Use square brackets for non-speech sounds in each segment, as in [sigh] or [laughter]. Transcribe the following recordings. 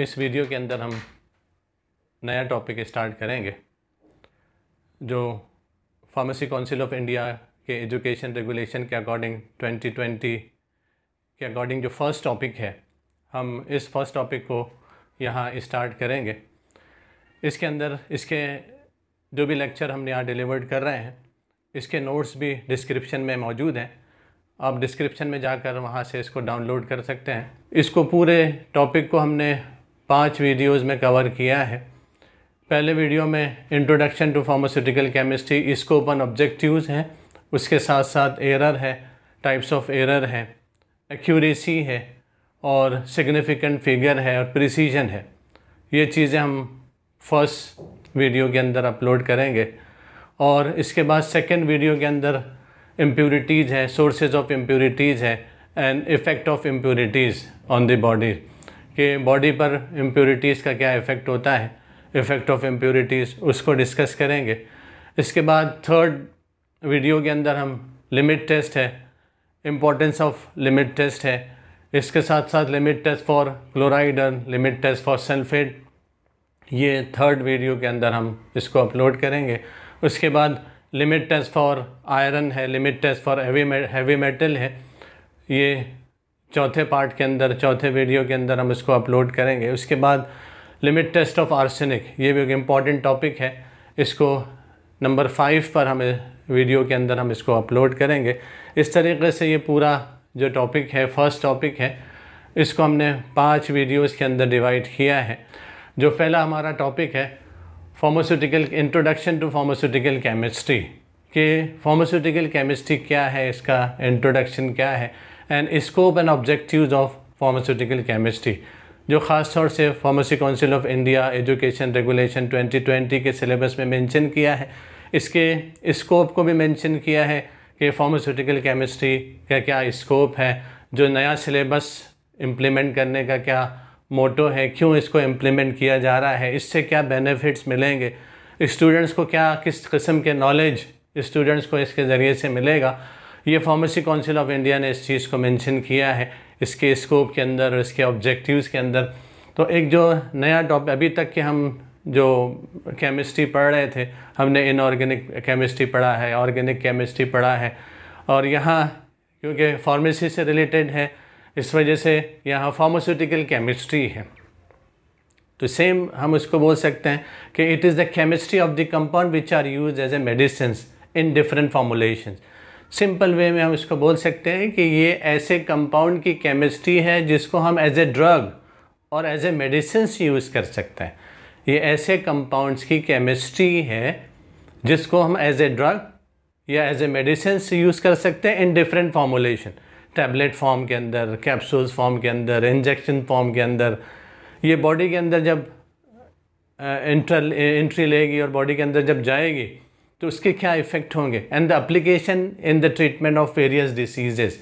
इस वीडियो के अंदर हम नया टॉपिक स्टार्ट करेंगे जो फार्मेसी काउंसिल ऑफ इंडिया के एजुकेशन रेगुलेशन के अकॉर्डिंग 2020 के अकॉर्डिंग जो फर्स्ट टॉपिक है हम इस फर्स्ट टॉपिक को यहाँ स्टार्ट करेंगे इसके अंदर इसके जो भी लेक्चर हम यहाँ डिलीवर्ड कर रहे हैं इसके नोट्स भी डिस्क्रिप्शन में मौजूद हैं आप डिस्क्रिप्शन में जाकर वहाँ से इसको डाउनलोड कर सकते हैं इसको पूरे टॉपिक को हमने पांच वीडियोस में कवर किया है पहले वीडियो में introduction to pharmaceutical chemistry scope and objectives हैं उसके साथ साथ एरर है टाइप्स ऑफ एरर है एक्यूरेसी है और सिग्निफिकेंट फिगर है और प्रिसीजन है ये चीज़ें हम फर्स्ट वीडियो के अंदर अपलोड करेंगे और इसके बाद सेकेंड वीडियो के अंदर इम्प्योरिटीज़ है सोर्सेज ऑफ इम्प्योरिटीज़ है and effect of impurities on the body कि बॉडी पर इम्प्योरिटीज़ का क्या इफ़ेक्ट होता है इफ़ेक्ट ऑफ इम्प्योरिटीज़ उसको डिस्कस करेंगे इसके बाद थर्ड वीडियो के अंदर हम लिमिट टेस्ट है इम्पोर्टेंस ऑफ लिमिट टेस्ट है इसके साथ साथ लिमिट टेस्ट फॉर क्लोराइड और लिमिट टेस्ट फॉर सल्फेट ये थर्ड वीडियो के अंदर हम इसको अपलोड करेंगे उसके बाद लिमिट टेस्ट फॉर आयरन है limit test for heavy heavy metal है ये चौथे पार्ट के अंदर चौथे वीडियो के अंदर हम इसको अपलोड करेंगे उसके बाद लिमिट टेस्ट ऑफ आर्सेनिक ये भी एक इम्पॉर्टेंट टॉपिक है इसको नंबर फाइव पर हम वीडियो के अंदर हम इसको अपलोड करेंगे इस तरीके से ये पूरा जो टॉपिक है फर्स्ट टॉपिक है इसको हमने पांच वीडियोस के अंदर डिवाइड किया है जो पहला हमारा टॉपिक है pharmaceutical introduction to pharmaceutical chemistry कि फार्मास्यूटिकल केमिस्ट्री क्या है इसका इंट्रोडक्शन क्या है and scope and objectives of pharmaceutical chemistry जो ख़ास तौर से pharmacy council of India education regulation 2020 के सिलेबस में मेंशन किया है इसके स्कोप को भी मेंशन किया है कि फार्मास्यूटिकल केमिस्ट्री का क्या स्कोप है जो नया सिलेबस इम्प्लीमेंट करने का क्या मोटो है क्यों इसको इम्प्लीमेंट किया जा रहा है इससे क्या बेनिफिट्स मिलेंगे स्टूडेंट्स को क्या किस किस्म के नॉलेज स्टूडेंट्स को इसके ज़रिए से मिलेगा ये फार्मेसी काउंसिल ऑफ इंडिया ने इस चीज़ को मेंशन किया है इसके स्कोप के अंदर इसके ऑब्जेक्टिव्स के अंदर तो एक जो नया टॉपिक अभी तक के हम जो केमिस्ट्री पढ़ रहे थे हमने इनऑर्गेनिक केमिस्ट्री पढ़ा है ऑर्गेनिक केमिस्ट्री पढ़ा है और यहाँ क्योंकि फार्मेसी से रिलेटेड है इस वजह से यहाँ फार्मास्यूटिकल केमिस्ट्री है तो सेम हम उसको बोल सकते हैं कि it is the chemistry of the compound which are use as a medicine in different formulation simple way में हम इसको बोल सकते हैं कि ये ऐसे कंपाउंड की केमिस्ट्री है जिसको हम एज ए ड्रग और एज ए मेडिसिन यूज़ कर सकते हैं ये ऐसे कंपाउंड्स की केमिस्ट्री है जिसको हम एज ए ड्रग या एज ए मेडिसिन यूज़ कर सकते हैं in different formulation tablet form के अंदर कैप्सूल्स फॉर्म के अंदर इंजेक्शन फॉर्म के अंदर ये बॉडी के अंदर जब इंट्रल uh, लेगी और बॉडी के अंदर जब जाएगी तो उसके क्या इफेक्ट होंगे and the application in the treatment of various diseases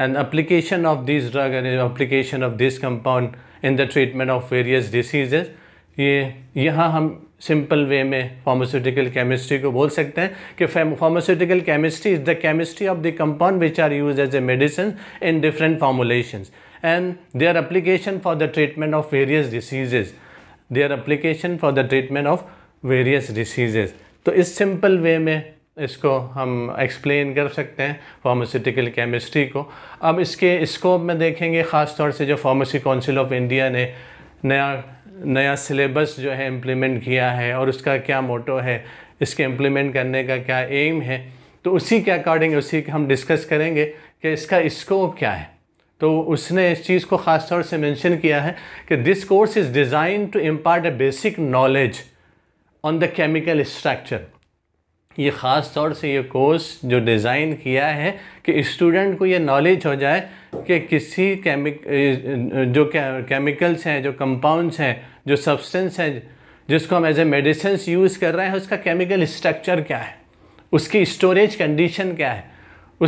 and application of this drug and application of this compound in the treatment of various diseases ये यहाँ हम सिंपल वे में फार्मास्यूटिकल केमिस्ट्री को बोल सकते हैं कि pharmaceutical chemistry is the chemistry of the compound which are use as a medicine in different formulation and they are application for the treatment of various diseases they are application for the treatment of various diseases तो इस simple way में इसको हम explain कर सकते हैं pharmaceutical chemistry को अब इसके स्कोप में देखेंगे ख़ास तौर से जो फार्मेसी काउंसिल ऑफ इंडिया ने नया नया सिलेबस जो है इम्प्लीमेंट किया है और उसका क्या मोटो है इसके इम्प्लीमेंट करने का क्या एम है तो उसी के अकॉर्डिंग उसी हम डिस्कस करेंगे कि इसका स्कोप क्या है तो उसने इस चीज़ को ख़ास तौर से मेंशन किया है कि this course is design to impart a basic knowledge on the chemical structure ये ख़ास तौर से ये कोर्स जो डिज़ाइन किया है कि स्टूडेंट को ये नॉलेज हो जाए कि किसी केमिक जो केमिकल्स हैं जो कंपाउंड्स हैं जो सब्सटेंस हैं जिसको हम एज ए मेडिसिन यूज़ कर रहे हैं उसका केमिकल स्ट्रक्चर क्या है उसकी स्टोरेज कंडीशन क्या है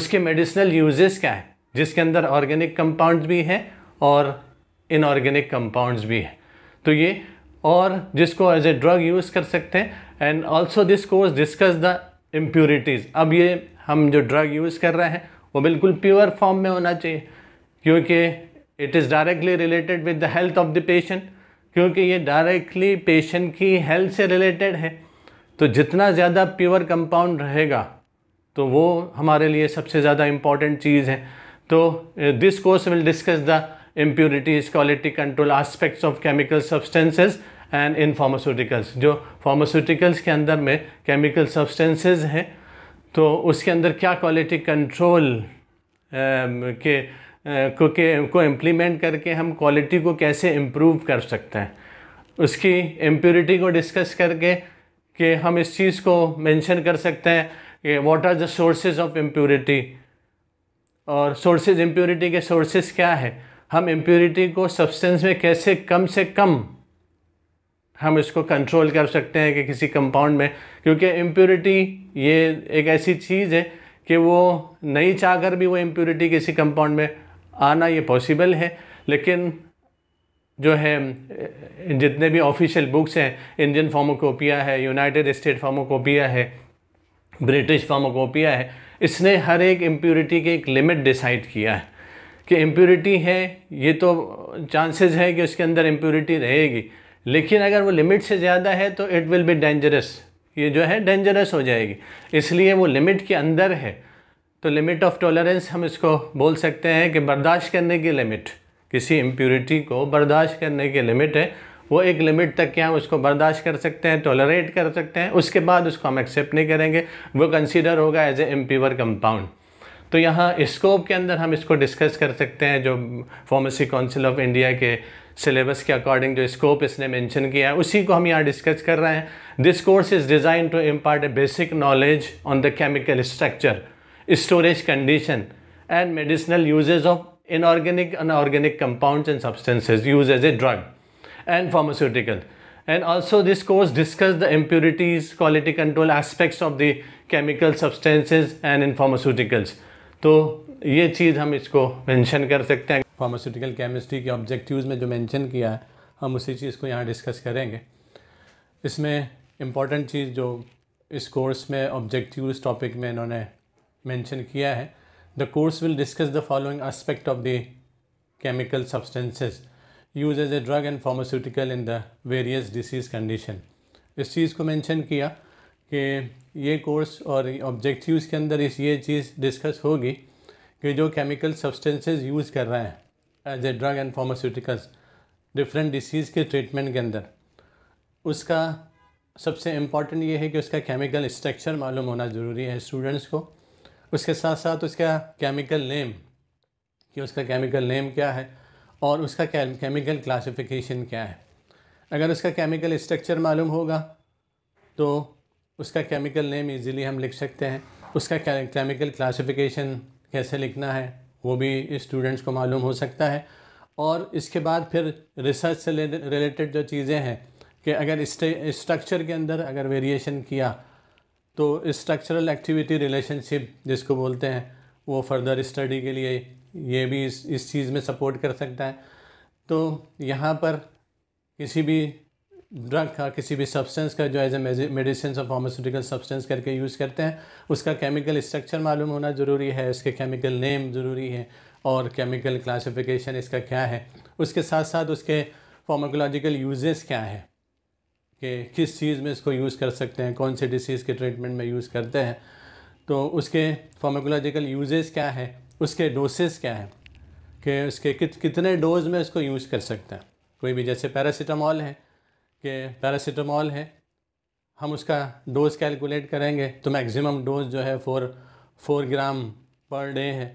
उसके मेडिसिनल यूजेस क्या है जिसके अंदर ऑर्गेनिक कंपाउंड्स भी हैं और इनऑर्गेनिक कंपाउंड्स भी हैं तो ये और जिसको एज ए ड्रग यूज़ कर सकते हैं and also this course discuss the impurities अब ये हम जो ड्रग यूज़ कर रहे हैं वो बिल्कुल प्योर फॉर्म में होना चाहिए क्योंकि it is directly related with the health of the patient क्योंकि ये डायरेक्टली पेशेंट की हेल्थ से रिलेटेड है तो जितना ज़्यादा प्योर कंपाउंड रहेगा तो वो हमारे लिए सबसे ज़्यादा इम्पॉर्टेंट चीज़ है तो this course will discuss the impurities, quality control aspects of chemical substances and in pharmaceuticals जो फार्मास्यूटिकल्स के अंदर में केमिकल सब्सटेंसेस हैं तो उसके अंदर क्या क्वालिटी कंट्रोल um, के uh, को के को इम्प्लीमेंट करके हम क्वालिटी को कैसे इम्प्रूव कर सकते हैं उसकी इम्प्योरिटी को डिस्कस करके कि हम इस चीज़ को मेंशन कर सकते हैं कि what are the sources of impurity और सोर्सेज इम्प्योरिटी के सोर्सेज क्या है हम इम्प्योरिटी को सब्सटेंस में कैसे कम से कम हम इसको कंट्रोल कर सकते हैं कि किसी कंपाउंड में क्योंकि इम्प्योरिटी ये एक ऐसी चीज़ है कि वो नहीं चाहकर भी वो इम्प्योरिटी किसी कंपाउंड में आना ये पॉसिबल है लेकिन जो है जितने भी ऑफिशियल बुक्स हैं इंडियन फार्मोकोपिया है यूनाइटेड स्टेट फार्मोकोपिया है ब्रिटिश फार्मोकोपिया है इसने हर एक इम्प्योरिटी के एक लिमिट डिसाइड किया है कि इम्प्योरिटी है ये तो चांसेस है कि उसके अंदर इम्प्योरिटी रहेगी लेकिन अगर वो लिमिट से ज़्यादा है तो इट विल बी डेंजरस ये जो है डेंजरस हो जाएगी इसलिए वो लिमिट के अंदर है तो लिमिट ऑफ टॉलरेंस हम इसको बोल सकते हैं कि बर्दाश्त करने की लिमिट किसी इम्प्योरिटी को बर्दाश्त करने की लिमिट है वो एक लिमिट तक के हम उसको बर्दाश्त कर सकते हैं टॉलरेट कर सकते हैं उसके बाद उसको हम एक्सेप्ट नहीं करेंगे वो कंसिडर होगा एज ए इम्प्योर कंपाउंड तो यहाँ स्कोप के अंदर हम इसको डिस्कस कर सकते हैं जो फार्मेसी काउंसिल ऑफ इंडिया के सिलेबस के अकॉर्डिंग जो स्कोप इसने मेंशन किया है उसी को हम यहाँ डिस्कस कर रहे हैं this course is design to impart a basic knowledge on the chemical structure storage condition and medicinal uses of inorganic unorganic compound and substances use as a drug and pharmaceutical and also this course discuss the impurities quality control aspects of the chemical substances and in pharmaceuticals तो ये चीज़ हम इसको mention कर सकते हैं pharmaceutical chemistry के objectives में जो मेंशन किया है हम उसी चीज़ को यहाँ डिस्कस करेंगे इसमें इम्पॉर्टेंट चीज़ जो इस कोर्स में ऑब्जेक्टिव्स टॉपिक में इन्होंने मेंशन किया है the course will discuss the following aspect of the chemical substances use as a drug and pharmaceutical in the various disease condition इस चीज़ को मैंशन किया कि ये कोर्स और ऑब्जेक्टिव्स के अंदर इस ये चीज़ डिस्कस होगी कि जो केमिकल सब्सटेंसेस यूज़ कर रहे हैं as a drug and pharmaceuticals different disease के ट्रीटमेंट के अंदर उसका सबसे इम्पॉर्टेंट ये है कि उसका केमिकल स्ट्रक्चर मालूम होना ज़रूरी है स्टूडेंट्स को उसके साथ साथ उसका केमिकल नेम कि उसका केमिकल नेम क्या है और उसका केमिकल क्लासिफिकेशन क्या है अगर उसका केमिकल स्ट्रक्चर मालूम होगा तो उसका केमिकल नेम इजीली हम लिख सकते हैं उसका केमिकल क्लासिफिकेशन कैसे लिखना है वो भी स्टूडेंट्स को मालूम हो सकता है और इसके बाद फिर रिसर्च से रिलेटेड जो चीज़ें हैं कि अगर स्ट्रक्चर के अंदर अगर वेरिएशन किया तो स्ट्रक्चरल एक्टिविटी रिलेशनशिप जिसको बोलते हैं वो फर्दर स्टडी के लिए ये भी इस इस चीज़ में सपोर्ट कर सकता है तो यहाँ पर किसी भी ड्रग का किसी भी सब्सटेंस का जो एज ए मेडिसिन और फार्मास्यूटिकल सब्सटेंस करके यूज़ करते हैं उसका केमिकल स्ट्रक्चर मालूम होना ज़रूरी है उसके केमिकल नेम ज़रूरी है और केमिकल क्लासिफिकेशन इसका क्या है उसके साथ साथ उसके फार्माकोलॉजिकल यूजेस क्या है कि किस चीज़ में इसको यूज़ कर सकते हैं कौन से डिसीज़ के ट्रीटमेंट में यूज़ करते हैं तो उसके फार्माकोलॉजिकल यूजेस क्या है उसके डोसेस क्या हैं कि उसके कित कितने डोज में इसको यूज़ कर सकते हैं कोई भी जैसे पैरासीटामॉल है के पैरासीटामॉल है हम उसका डोज़ कैलकुलेट करेंगे तो मैक्सिमम डोज़ जो है फोर फोर ग्राम पर डे है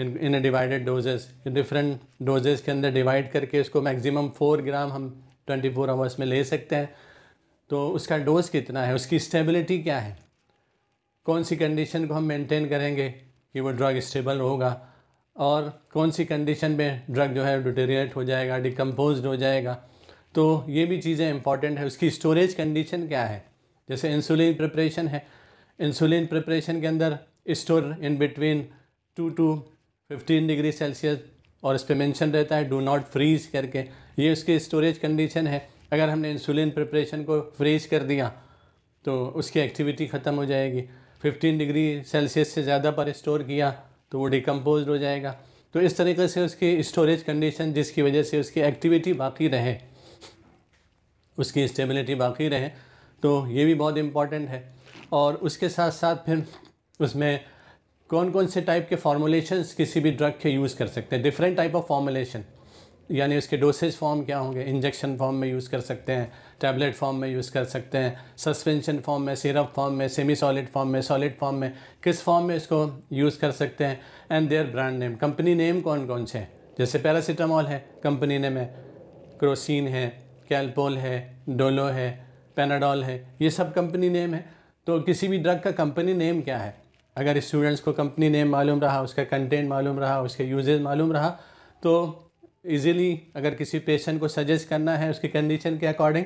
in in divided doses different doses के अंदर डिवाइड करके उसको मैक्सिमम फोर ग्राम हम ट्वेंटी फोर आवर्स में ले सकते हैं तो उसका डोज़ कितना है उसकी स्टेबिलिटी क्या है कौन सी कंडीशन को हम मेंटेन करेंगे कि वो ड्रग स्टेबल होगा और कौन सी कंडीशन में ड्रग जो है डिटेरिएट हो जाएगा डिकम्पोज हो जाएगा तो ये भी चीज़ें इंपॉर्टेंट है उसकी स्टोरेज कंडीशन क्या है जैसे इंसुलिन प्रिपरेशन है इंसुलिन प्रिपरेशन के अंदर store in between two to fifteen degree Celsius और इस पर मैंशन रहता है डू नॉट फ्रीज करके ये उसकी स्टोरेज कंडीशन है अगर हमने इंसुलिन प्रिपरेशन को फ्रीज कर दिया तो उसकी एक्टिविटी ख़त्म हो जाएगी 15 डिग्री सेल्सियस से ज़्यादा पर स्टोर किया तो वो डिकम्पोज हो जाएगा तो इस तरीके से उसकी स्टोरेज कंडीशन जिसकी वजह से उसकी एक्टिविटी बाकी रहे उसकी स्टेबिलिटी बाकी रहे तो ये भी बहुत इम्पॉर्टेंट है और उसके साथ साथ फिर उसमें कौन कौन से टाइप के फार्मूलेशंस किसी भी ड्रग के यूज़ कर सकते हैं डिफरेंट टाइप ऑफ फार्मूलेशन यानी उसके डोसेज फॉर्म क्या होंगे इंजेक्शन फॉर्म में यूज़ कर सकते हैं टैबलेट फॉर्म में यूज़ कर सकते हैं सस्पेंशन फॉर्म में सिरप फॉर्म में सेमी सॉलिड फॉर्म में सॉलिड फॉर्म में किस फॉर्म में इसको यूज़ कर सकते हैं and their brand name company name कौन कौन से हैं जैसे पैरासीटामॉल है कंपनी नेम है क्रोसिन है कैलपोल है डोलो है पेनाडोल है ये सब कंपनी नेम है तो किसी भी ड्रग का कंपनी नेम क्या है अगर स्टूडेंट्स को कंपनी नेम मालूम रहा उसका कंटेंट मालूम रहा उसके यूजेज मालूम रहा तो ईज़िली अगर किसी पेशेंट को सजेस्ट करना है उसकी कंडीशन के अकॉर्डिंग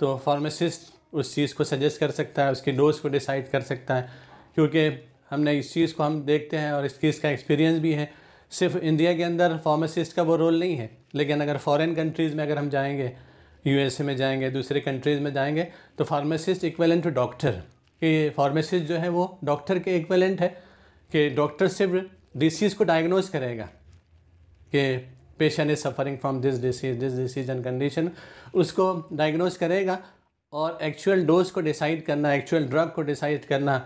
तो फार्मासिस्ट उस चीज़ को सजेस्ट कर सकता है उसकी डोज को डिसाइड कर सकता है क्योंकि हमने इस चीज़ को हम देखते हैं और इस चीज़ का एक्सपीरियंस भी है सिर्फ इंडिया के अंदर फार्मासिस्ट का वो रोल नहीं है लेकिन अगर फॉरेन कंट्रीज़ में अगर हम जाएंगे यूएसए में जाएंगे दूसरे कंट्रीज़ में जाएंगे तो फार्मासिस्ट इक्वेलेंट टू डॉक्टर कि फार्मासिस्ट जो है वो डॉक्टर के इक्वेलेंट है कि डॉक्टर सिर्फ डिसीज़ को डायग्नोज करेगा कि patient is suffering from this disease this disease and condition उसको डायग्नोज करेगा और एक्चुअल डोज को डिसाइड करना एक्चुअल ड्रग को डिसाइड करना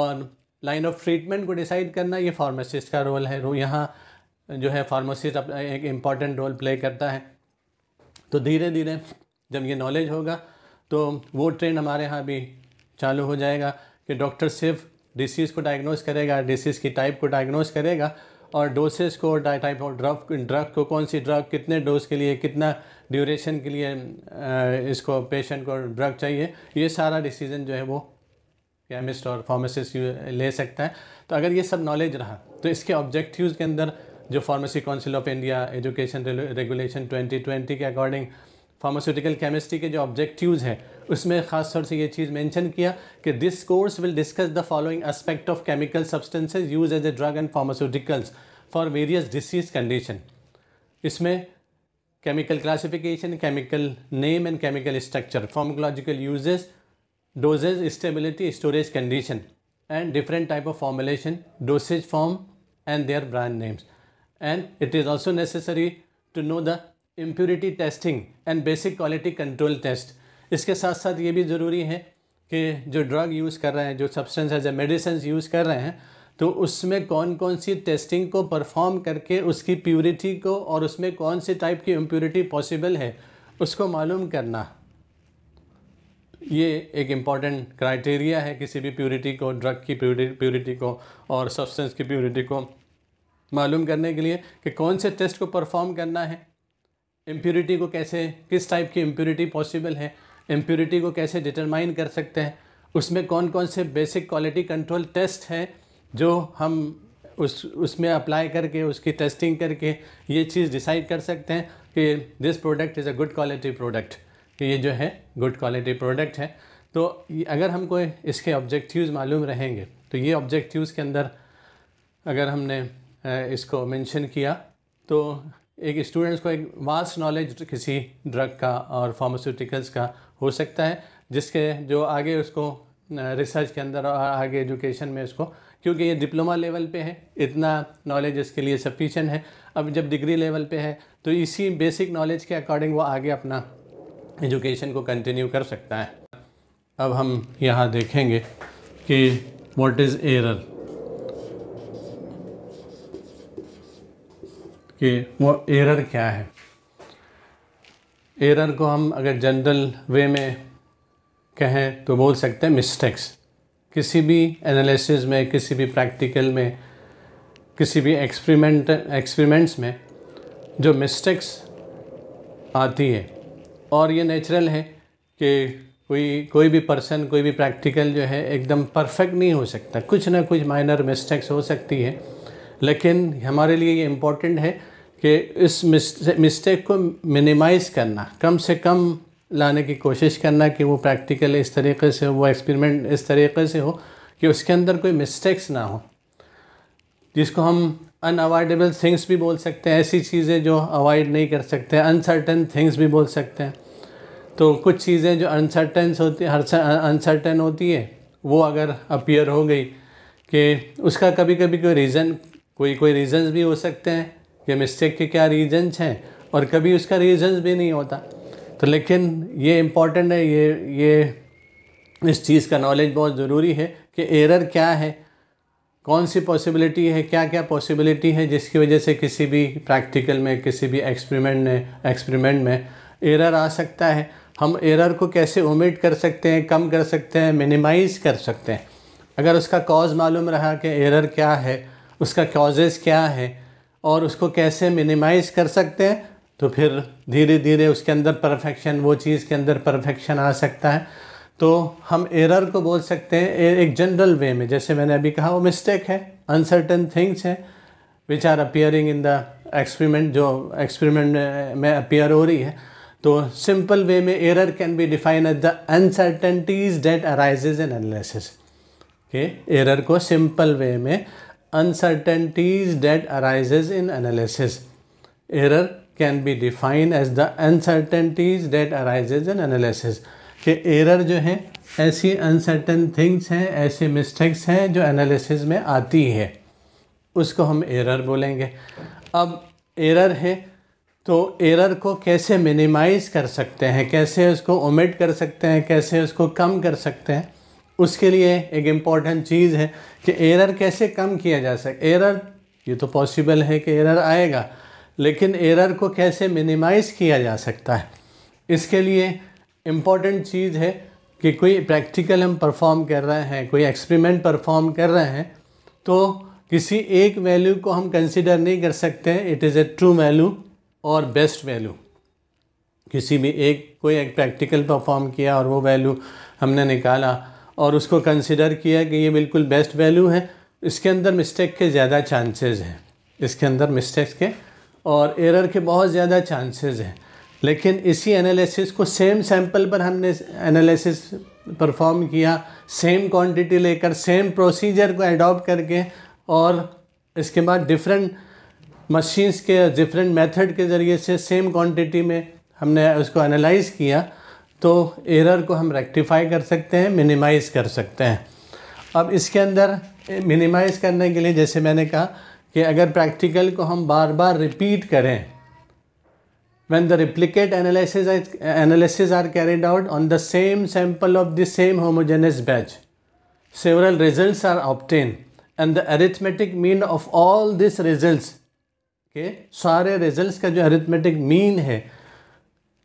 और लाइन ऑफ ट्रीटमेंट को डिसाइड करना ये फार्मासिस्ट का रोल है तो यहाँ जो है फार्मासिस्ट अपना एक इम्पॉर्टेंट रोल प्ले करता है तो धीरे धीरे जब ये नॉलेज होगा तो वो ट्रेंड हमारे यहाँ भी चालू हो जाएगा कि डॉक्टर सिर्फ डिसीज़ को डायग्नोस करेगा डिसीज़ की टाइप को डायग्नोस करेगा और डोसेस को टाइप ऑफ ड्रग ड्रग को कौन सी ड्रग कितने डोज के लिए कितना ड्यूरेशन के लिए इसको पेशेंट को ड्रग चाहिए ये सारा डिसीज़न जो है वो केमिस्ट और फार्मासिस्ट ले सकता है तो अगर ये सब नॉलेज रहा तो इसके ऑब्जेक्टिव्स के अंदर जो pharmacy council of India education regulation 2020 के अकॉर्डिंग फार्मास्यूटिकल केमिस्ट्री के जो ऑब्जेक्टिव्स हैं उसमें खास तौर से ये चीज़ मेंशन किया कि this course will discuss the following aspect of chemical substances use as a drug and pharmaceuticals for various disease condition इसमें chemical classification chemical name and chemical structure pharmacological uses dosage stability storage condition and different type of formulation dosage form and their brand names and it is also necessary to know the impurity testing and basic quality control test इसके साथ साथ ये भी ज़रूरी है कि जो drug use कर रहे हैं जो सब्सटेंस एज मेडिसिन यूज़ कर रहे हैं तो उसमें कौन कौन सी टेस्टिंग को परफॉर्म करके उसकी प्योरिटी को और उसमें कौन सी टाइप की इम्प्योरिटी पॉसिबल है उसको मालूम करना ये एक इम्पॉर्टेंट क्राइटेरिया है किसी भी प्योरिटी को ड्रग की प्योरिटी को और सब्सटेंस की प्योरिटी को मालूम करने के लिए कि कौन से टेस्ट को परफॉर्म करना है इम्प्योरिटी को कैसे किस टाइप की इम्प्योरिटी पॉसिबल है इम्प्योरिटी को कैसे डिटरमाइन कर सकते हैं उसमें कौन कौन से बेसिक क्वालिटी कंट्रोल टेस्ट हैं जो हम उस उसमें अप्लाई करके उसकी टेस्टिंग करके ये चीज़ डिसाइड कर सकते हैं कि this product is a good quality product कि ये जो है गुड क्वालिटी प्रोडक्ट है तो अगर हमको इसके ऑब्जेक्टिव्स मालूम रहेंगे तो ये ऑब्जेक्टिव्स के अंदर अगर हमने इसको मेंशन किया तो एक स्टूडेंट्स को एक वास्ट नॉलेज किसी ड्रग का और फार्मास्यूटिकल्स का हो सकता है जिसके जो आगे उसको रिसर्च के अंदर और आगे एजुकेशन में उसको क्योंकि ये डिप्लोमा लेवल पे है इतना नॉलेज इसके लिए सफिशेंट है अब जब डिग्री लेवल पे है तो इसी बेसिक नॉलेज के अकॉर्डिंग वो आगे अपना एजुकेशन को कंटिन्यू कर सकता है अब हम यहाँ देखेंगे कि वॉट इज़ एरर कि वो एरर क्या है एरर को हम अगर जनरल वे में कहें तो बोल सकते हैं मिस्टेक्स किसी भी एनालिसिस में किसी भी प्रैक्टिकल में किसी भी एक्सपेरिमेंट एक्सपेरिमेंट्स में जो मिस्टेक्स आती है और ये नेचुरल है कि कोई कोई भी पर्सन कोई भी प्रैक्टिकल जो है एकदम परफेक्ट नहीं हो सकता कुछ ना कुछ माइनर मिस्टेक्स हो सकती है लेकिन हमारे लिए ये इम्पोर्टेंट है कि इस मिस्टेक को मिनिमाइज़ करना कम से कम लाने की कोशिश करना कि वो प्रैक्टिकल इस तरीके से हो वो एक्सपेरिमेंट इस तरीके से हो कि उसके अंदर कोई मिस्टेक्स ना हो जिसको हम अनअवॉइडेबल थिंग्स भी बोल सकते हैं ऐसी चीज़ें जो अवॉइड नहीं कर सकते अनसर्टन थिंग्स भी बोल सकते हैं तो कुछ चीज़ें जो अनसर्टन होती हर अनसर्टन होती है वो अगर अपीयर हो गई कि उसका कभी कभी कोई रीज़न कोई कोई रीज़न्स भी हो सकते हैं ये मिस्टेक के क्या रीजन्स हैं और कभी उसका रीजन्स भी नहीं होता तो लेकिन ये इम्पॉर्टेंट है ये ये इस चीज़ का नॉलेज बहुत ज़रूरी है कि एरर क्या है कौन सी पॉसिबिलिटी है क्या क्या पॉसिबिलिटी है जिसकी वजह से किसी भी प्रैक्टिकल में किसी भी एक्सपेरिमेंट में एक्सपेरिमेंट में एरर आ सकता है हम एरर को कैसे ओमिट कर सकते हैं कम कर सकते हैं मिनिमाइज़ कर सकते हैं अगर उसका कॉज मालूम रहा कि एरर क्या है उसका कॉजेज़ क्या है और उसको कैसे मिनिमाइज़ कर सकते हैं तो फिर धीरे धीरे उसके अंदर परफेक्शन वो चीज़ के अंदर परफेक्शन आ सकता है तो हम एरर को बोल सकते हैं एक जनरल वे में जैसे मैंने अभी कहा वो मिस्टेक है अनसर्टन थिंग्स हैं which are appearing in the experiment जो एक्सपेरिमेंट में अपियर हो रही है तो सिंपल वे में error can be define as the uncertainties that arises in analysis के एरर को सिंपल वे में uncertainties that arises in analysis. Error can be defined as the uncertainties that arises in analysis. कि error जो है ऐसी uncertain things हैं ऐसे mistakes हैं जो analysis में आती है उसको हम error बोलेंगे अब error है तो एरर को कैसे मिनिमाइज़ कर सकते हैं कैसे उसको ओमिट कर सकते हैं कैसे उसको कम कर सकते हैं उसके लिए एक इम्पॉर्टेंट चीज़ है कि एरर कैसे कम किया जा सके एरर ये तो पॉसिबल है कि एरर आएगा लेकिन एरर को कैसे मिनिमाइज़ किया जा सकता है इसके लिए इम्पॉर्टेंट चीज़ है कि कोई प्रैक्टिकल हम परफॉर्म कर रहे हैं कोई एक्सपेरिमेंट परफॉर्म कर रहे हैं तो किसी एक वैल्यू को हम कंसिडर नहीं कर सकते it is a true value और बेस्ट वैल्यू किसी भी एक कोई एक प्रैक्टिकल परफॉर्म किया और वो वैल्यू हमने निकाला और उसको कंसिडर किया कि ये बिल्कुल बेस्ट वैल्यू है इसके अंदर मिस्टेक के ज़्यादा चांसेस हैं इसके अंदर मिस्टेक्स के और एरर के बहुत ज़्यादा चांसेस हैं लेकिन इसी एनालिसिस को सेम सैम्पल पर हमने एनालिसिस परफॉर्म किया सेम क्वांटिटी लेकर सेम प्रोसीजर को अडॉप्ट करके और इसके बाद डिफरेंट मशीन्स के डिफरेंट मेथड के ज़रिए से सेम क्वांटिटी में हमने उसको एनालाइज किया तो एरर को हम रेक्टिफाई कर सकते हैं मिनिमाइज़ कर सकते हैं अब इसके अंदर मिनिमाइज़ करने के लिए जैसे मैंने कहा कि अगर प्रैक्टिकल को हम बार बार रिपीट करें when the replicate analysis analysis are carried out on the same sample of the same homogeneous batch several result are obtain and the arithmetic mean of all this result के सारे result का जो arithmetic mean है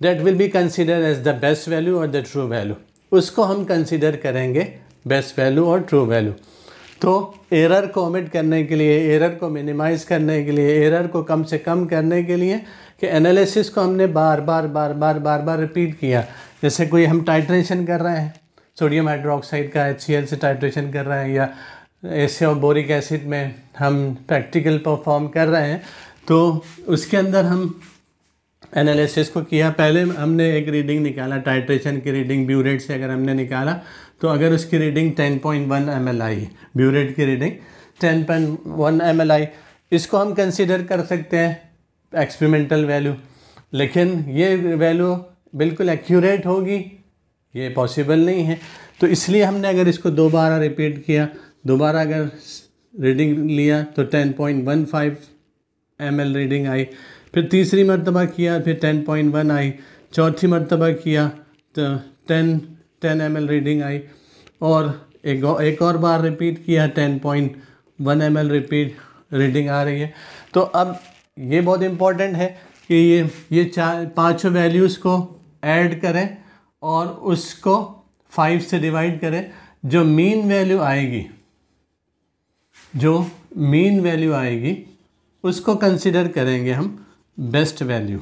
that will be consider as the best value और the true value उसको हम consider करेंगे best value और ट्रू वैल्यू तो एरर को ओमिट करने के लिए एरर को मिनिमाइज़ करने के लिए एरर को कम से कम करने के लिए कि एनालिसिस को हमने बार बार बार बार बार बार रिपीट किया जैसे कोई हम टाइट्रेशन कर रहे हैं सोडियम हाइड्रोक्साइड का एच से टाइट्रेशन कर रहे हैं या ऐसे और बोरिक एसिड में हम प्रैक्टिकल परफॉर्म कर रहे हैं तो उसके अंदर हम एनालिसिस को किया पहले हमने एक रीडिंग निकाला टाइट्रेशन की रीडिंग ब्यूरेट से अगर हमने निकाला तो अगर उसकी रीडिंग 10.1 पॉइंट एम आई ब्यूरेट की रीडिंग 10.1 पॉइंट एम आई इसको हम कंसिडर कर सकते हैं एक्सपेरिमेंटल वैल्यू लेकिन ये वैल्यू बिल्कुल एक्यूरेट होगी ये पॉसिबल नहीं है तो इसलिए हमने अगर इसको दोबारा रिपीट किया दोबारा अगर रीडिंग लिया तो 10.15 पॉइंट रीडिंग आई फिर तीसरी मरतबा किया फिर टेन पॉइंट वन आई चौथी मरतबा किया तो टेन टेन एम रीडिंग आई और एक एक और बार रिपीट किया ten point one M repeat reading आ रही है तो अब ये बहुत इम्पॉर्टेंट है कि ये ये चार पाँचों वैल्यूज़ को ऐड करें और उसको फाइव से डिवाइड करें जो मीन वैल्यू आएगी जो मीन वैल्यू आएगी उसको कंसिडर करेंगे हम बेस्ट वैल्यू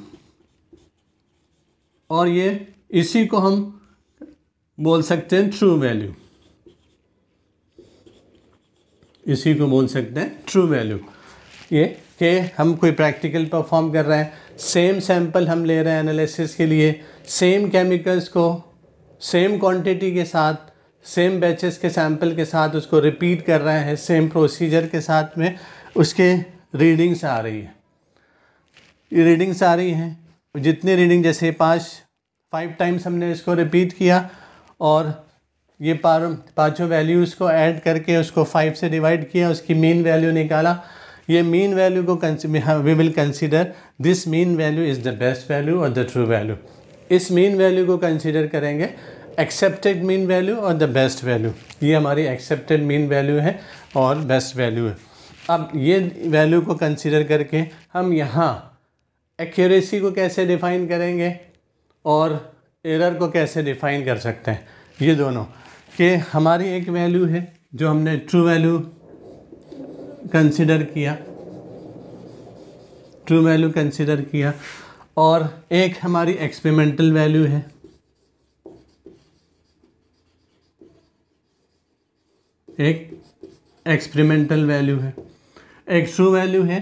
और ये इसी को हम बोल सकते हैं ट्रू वैल्यू इसी को बोल सकते हैं ट्रू वैल्यू ये कि हम कोई प्रैक्टिकल परफॉर्म कर रहे हैं सेम सैंपल हम ले रहे हैं एनालिसिस के लिए सेम केमिकल्स को सेम क्वांटिटी के साथ सेम बैचेस के सैंपल के साथ उसको रिपीट कर रहे हैं सेम प्रोसीजर के साथ में उसके रीडिंग्स आ रही है ये रीडिंग्स आ रही हैं जितने रीडिंग जैसे पाँच फाइव टाइम्स हमने इसको रिपीट किया और ये पार पाँचों वैल्यूज़ को ऐड करके उसको फाइव से डिवाइड किया उसकी मीन वैल्यू निकाला ये मीन वैल्यू को we will consider this mean value is the best value और द ट्रू वैल्यू इस मीन वैल्यू को कंसिडर करेंगे एक्सेप्टेड मीन वैल्यू और द बेस्ट वैल्यू ये हमारी एक्सेप्टेड मीन वैल्यू है और बेस्ट वैल्यू है अब ये वैल्यू को कंसिडर करके हम यहाँ एक्यूरेसी को कैसे डिफ़ाइन करेंगे और एरर को कैसे डिफ़ाइन कर सकते हैं ये दोनों कि हमारी एक वैल्यू है जो हमने ट्रू वैल्यू कंसिडर किया ट्रू वैल्यू कंसिडर किया और एक हमारी एक्सपेरिमेंटल वैल्यू है एक एक्सपेरिमेंटल वैल्यू है एक ट्रू वैल्यू है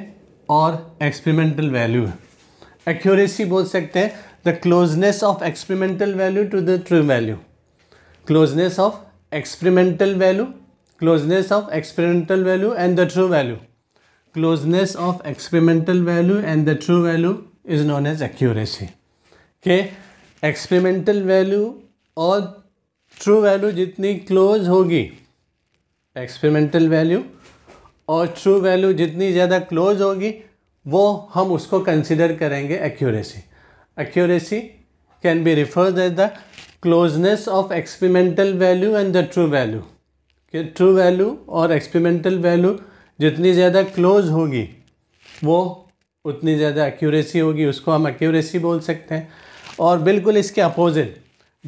और एक्सपेरिमेंटल वैल्यू है एक्यूरेसी बोल सकते हैं the closeness of experimental value to the true value closeness of experimental value closeness of experimental value and the true value closeness of experimental value and the true value is known as accuracy के experimental value और true value जितनी close होगी experimental value और true value जितनी ज़्यादा close होगी वो हम उसको कंसिडर करेंगे accuracy accuracy can be refer as the closeness of experimental value and the true value कि ट्रू वैल्यू और एक्सपेरिमेंटल वैल्यू जितनी ज़्यादा क्लोज होगी वो उतनी ज़्यादा एक्यूरेसी होगी उसको हम एक्यूरेसी बोल सकते हैं और बिल्कुल इसके opposite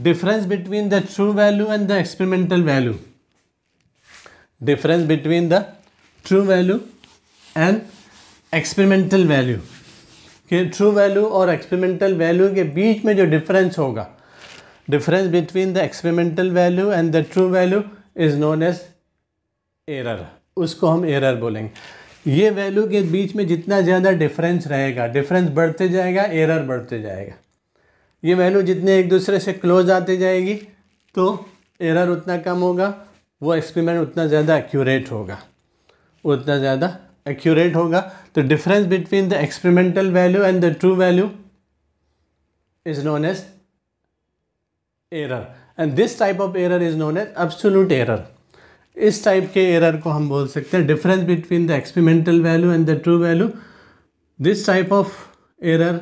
difference between the true value and the experimental value difference between the true value and experimental value कि ट्रू वैल्यू और एक्सपेरिमेंटल वैल्यू के बीच में जो डिफरेंस होगा difference between the experimental value and the true value is known as error उसको हम error बोलेंगे ये वैल्यू के बीच में जितना ज़्यादा डिफरेंस रहेगा डिफरेंस बढ़ते जाएगा एरर बढ़ते जाएगा ये वैल्यू जितने एक दूसरे से क्लोज आती जाएगी तो एरर उतना कम होगा वो एक्सपेरिमेंट उतना ज़्यादा एक्यूरेट होगा उतना ज़्यादा एक्यूरेट होगा तो difference between the experimental value and the true value is known as error and this type of error is known as absolute error इस टाइप के एरर को हम बोल सकते हैं difference between the experimental value and the true value this type of error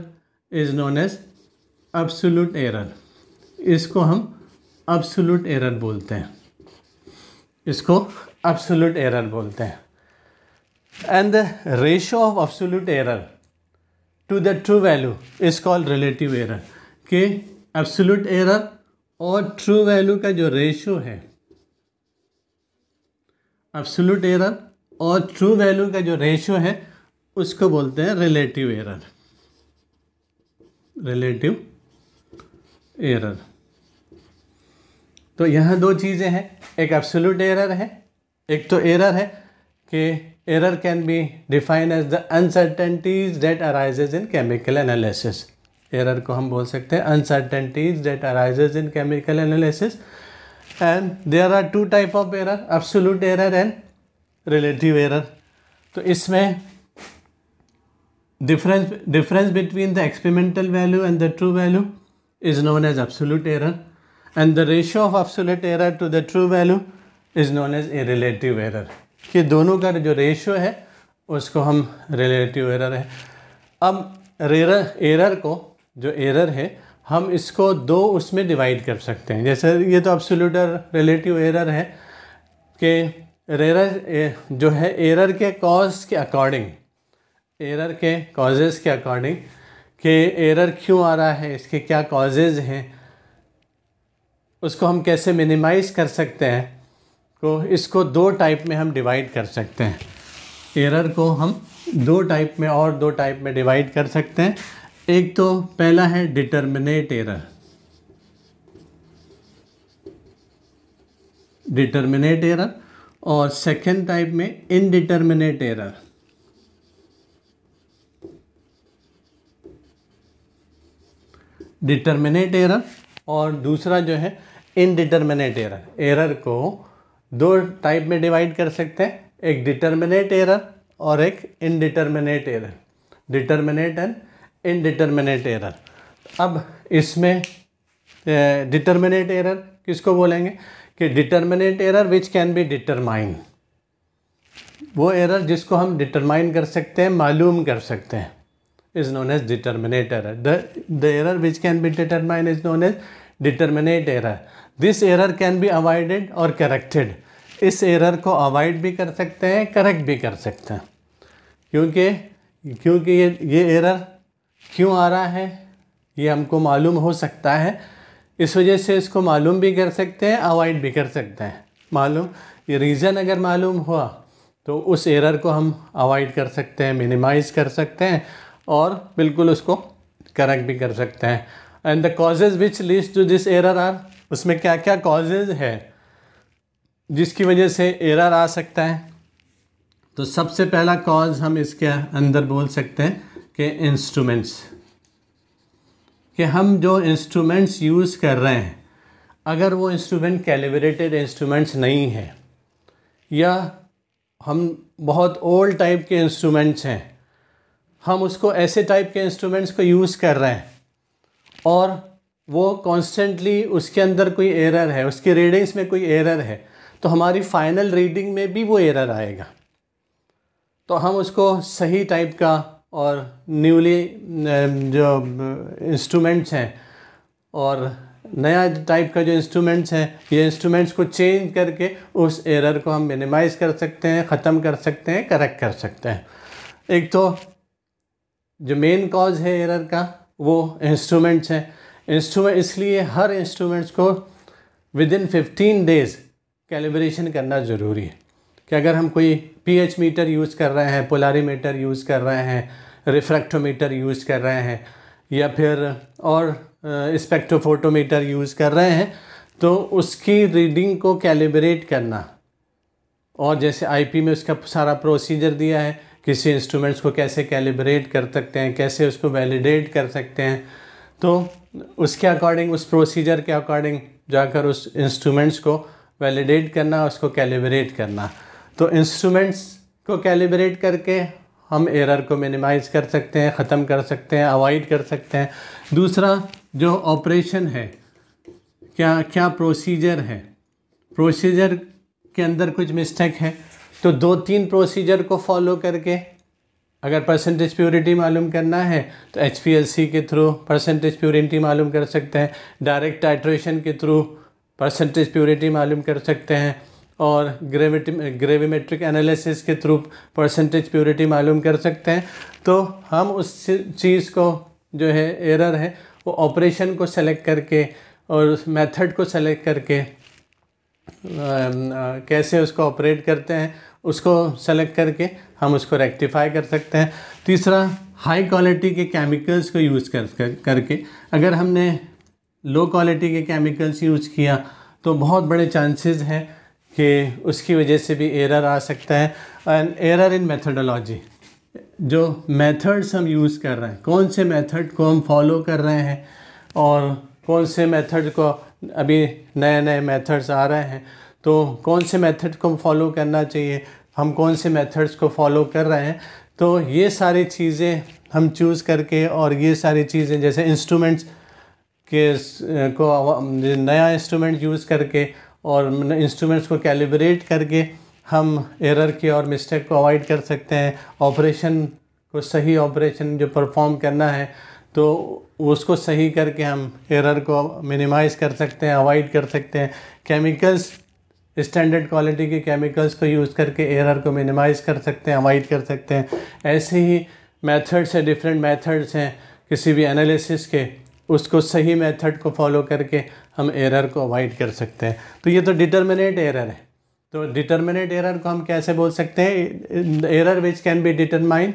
is known as absolute error इसको हम absolute error बोलते हैं इसको एब्सोलूट एरर बोलते हैं and the ratio of absolute error to the true value is called relative error कि absolute error और true value का जो ratio है absolute error और true value का जो ratio है उसको बोलते हैं relative error relative error तो यहाँ दो चीज़ें हैं एक एब्सोल्यूट एरर है एक तो एरर है कि error can be defined as the uncertainties that arises in chemical analysis error को हम बोल सकते हैं uncertainties that arises in chemical analysis and there are two type of error absolute error and relative error तो इसमें difference difference between the experimental value and the true value is known as absolute error and the ratio of absolute error to the true value is known as a relative error कि दोनों का जो ratio है उसको हम relative error है अब rarer error को जो एरर है हम इसको दो उसमें डिवाइड कर सकते हैं जैसे ये तो अब्सोल्यूट रिलेटिव एरर है कि रेरर जो है एरर के कॉज के अकॉर्डिंग एरर के कॉजेज़ के अकॉर्डिंग कि एरर क्यों आ रहा है इसके क्या कॉजेज़ हैं उसको हम कैसे मिनिमाइज़ कर सकते हैं तो इसको दो टाइप में हम डिवाइड कर सकते हैं एरर को हम दो टाइप में और दो टाइप में डिवाइड कर सकते हैं एक तो पहला है डिटर्मिनेट एरर डिटर्मिनेट एरर और सेकेंड टाइप में इनडिटर्मिनेट एरर डिटर्मिनेट एरर और दूसरा जो है इनडिटर्मिनेट एरर एरर को दो टाइप में डिवाइड कर सकते हैं एक डिटर्मिनेट एरर और एक indeterminate error determinate and indeterminate error अब इसमें डिटर्मिनेट एरर किसको बोलेंगे कि determinate error which can be determine वो एरर जिसको हम डिटरमाइन कर सकते हैं मालूम कर सकते हैं is known as determinate error the error which can be determine is known as determinate error this error can be avoided और करेक्टेड इस एरर को अवॉइड भी कर सकते हैं करेक्ट भी कर सकते हैं क्योंकि क्योंकि ये ये एरर क्यों आ रहा है ये हमको मालूम हो सकता है इस वजह से इसको मालूम भी कर सकते हैं अवॉइड भी कर सकते हैं मालूम ये रीज़न अगर मालूम हुआ तो उस एरर को हम अवॉइड कर सकते हैं मिनिमाइज कर सकते हैं और बिल्कुल उसको करेक्ट भी कर सकते हैं and the causes which leads to this error are उसमें क्या क्या कॉजेज है जिसकी वजह से एरर आ सकता है तो सबसे पहला कॉज हम इसके अंदर बोल सकते हैं कि इंस्ट्रूमेंट्स कि हम जो इंस्ट्रूमेंट्स यूज़ कर रहे हैं अगर वो इंस्ट्रूमेंट कैलिब्रेटेड इंस्ट्रूमेंट्स नहीं हैं या हम बहुत ओल्ड टाइप के इंस्ट्रूमेंट्स हैं हम उसको ऐसे टाइप के इंस्ट्रूमेंट्स को यूज़ कर रहे हैं और वो कॉन्स्टेंटली उसके अंदर कोई एरर है उसकी रीडिंग्स में कोई एरर है तो हमारी फाइनल रीडिंग में भी वो एरर आएगा तो हम उसको सही टाइप का और न्यूली जो इंस्ट्रूमेंट्स हैं और नया टाइप का जो इंस्ट्रूमेंट्स हैं ये इंस्ट्रूमेंट्स को चेंज करके उस एरर को हम मिनिमाइज़ कर सकते हैं ख़त्म कर सकते हैं करेक्ट कर सकते हैं एक तो जो मेन कॉज है एरर का वो इंस्ट्रूमेंट्स हैं इंस्ट्रूमेंट इसलिए हर इंस्ट्रूमेंट्स को within fifteen days calibration करना ज़रूरी है कि अगर हम कोई पीएच मीटर यूज़ कर रहे हैं मीटर यूज़ कर रहे हैं रिफ्रैक्टोमीटर यूज़ कर रहे हैं या फिर और स्पेक्ट्रोफोटोमीटर यूज़ कर रहे हैं तो उसकी रीडिंग को कैलिब्रेट करना और जैसे आईपी में उसका सारा प्रोसीजर दिया है किसी इंस्ट्रूमेंट्स को कैसे कैलिब्रेट कर सकते हैं कैसे उसको वैलिडेट कर सकते हैं तो उसके अकॉर्डिंग उस प्रोसीजर के अकॉर्डिंग जाकर उस इंस्ट्रूमेंट्स को वैलिडेट करना उसको कैलिब्रेट करना तो इंस्ट्रूमेंट्स को कैलिब्रेट करके हम एरर को मिनिमाइज़ कर सकते हैं ख़त्म कर सकते हैं अवॉइड कर सकते हैं दूसरा जो ऑपरेशन है क्या क्या प्रोसीजर है प्रोसीजर के अंदर कुछ मिस्टेक है तो दो तीन प्रोसीजर को फॉलो करके अगर परसेंटेज प्योरिटी मालूम करना है तो एच के थ्रू परसेंटेज प्योरिटी मालूम कर सकते हैं डायरेक्ट टाइट्रेशन के थ्रू परसेंटेज प्योरिटी मालूम कर सकते हैं और ग्रेविटी ग्रेविमेट्रिक एनालिसिस के थ्रू परसेंटेज प्योरिटी मालूम कर सकते हैं तो हम उस चीज़ को जो है एरर है वो ऑपरेशन को सेलेक्ट करके और उस मेथड को सेलेक्ट करके आ, आ, कैसे उसको ऑपरेट करते हैं उसको सेलेक्ट करके हम उसको रेक्टिफाई कर सकते हैं तीसरा हाई क्वालिटी के केमिकल्स को यूज़ कर, करके अगर हमने लो क्वालिटी के केमिकल्स यूज़ किया तो बहुत बड़े चांसेस हैं कि उसकी वजह से भी एरर आ सकता है एंड एरर इन मेथडोलॉजी जो मेथड्स हम यूज़ कर रहे हैं कौन से मेथड को हम फॉलो कर रहे हैं और कौन से मेथड को अभी नए नए मेथड्स आ रहे हैं तो कौन से मेथड को फॉलो करना चाहिए हम कौन से मेथड्स को फॉलो कर रहे हैं तो ये सारी चीज़ें हम चूज़ करके और ये सारी चीज़ें जैसे इंस्ट्रूमेंट्स के को नया इंस्ट्रूमेंट यूज़ करके और इंस्ट्रूमेंट्स को कैलिब्रेट करके हम एरर के और मिस्टेक को अवॉइड कर सकते हैं ऑपरेशन को सही ऑपरेशन जो परफॉर्म करना है तो उसको सही करके हम एरर को मिनिमाइज़ कर सकते हैं अवॉइड कर सकते हैं केमिकल्स स्टैंडर्ड क्वालिटी के केमिकल्स को यूज़ करके एरर को मिनिमाइज़ कर सकते हैं अवॉइड कर सकते हैं ऐसे ही मेथड्स हैं डिफरेंट मेथड्स हैं किसी भी एनालिसिस के उसको सही मेथड को फॉलो करके हम एरर को अवॉइड कर सकते हैं तो ये तो डिटर्मिनेट एरर है तो डिटर्मिनेट एरर को हम कैसे बोल सकते हैं error which can be determine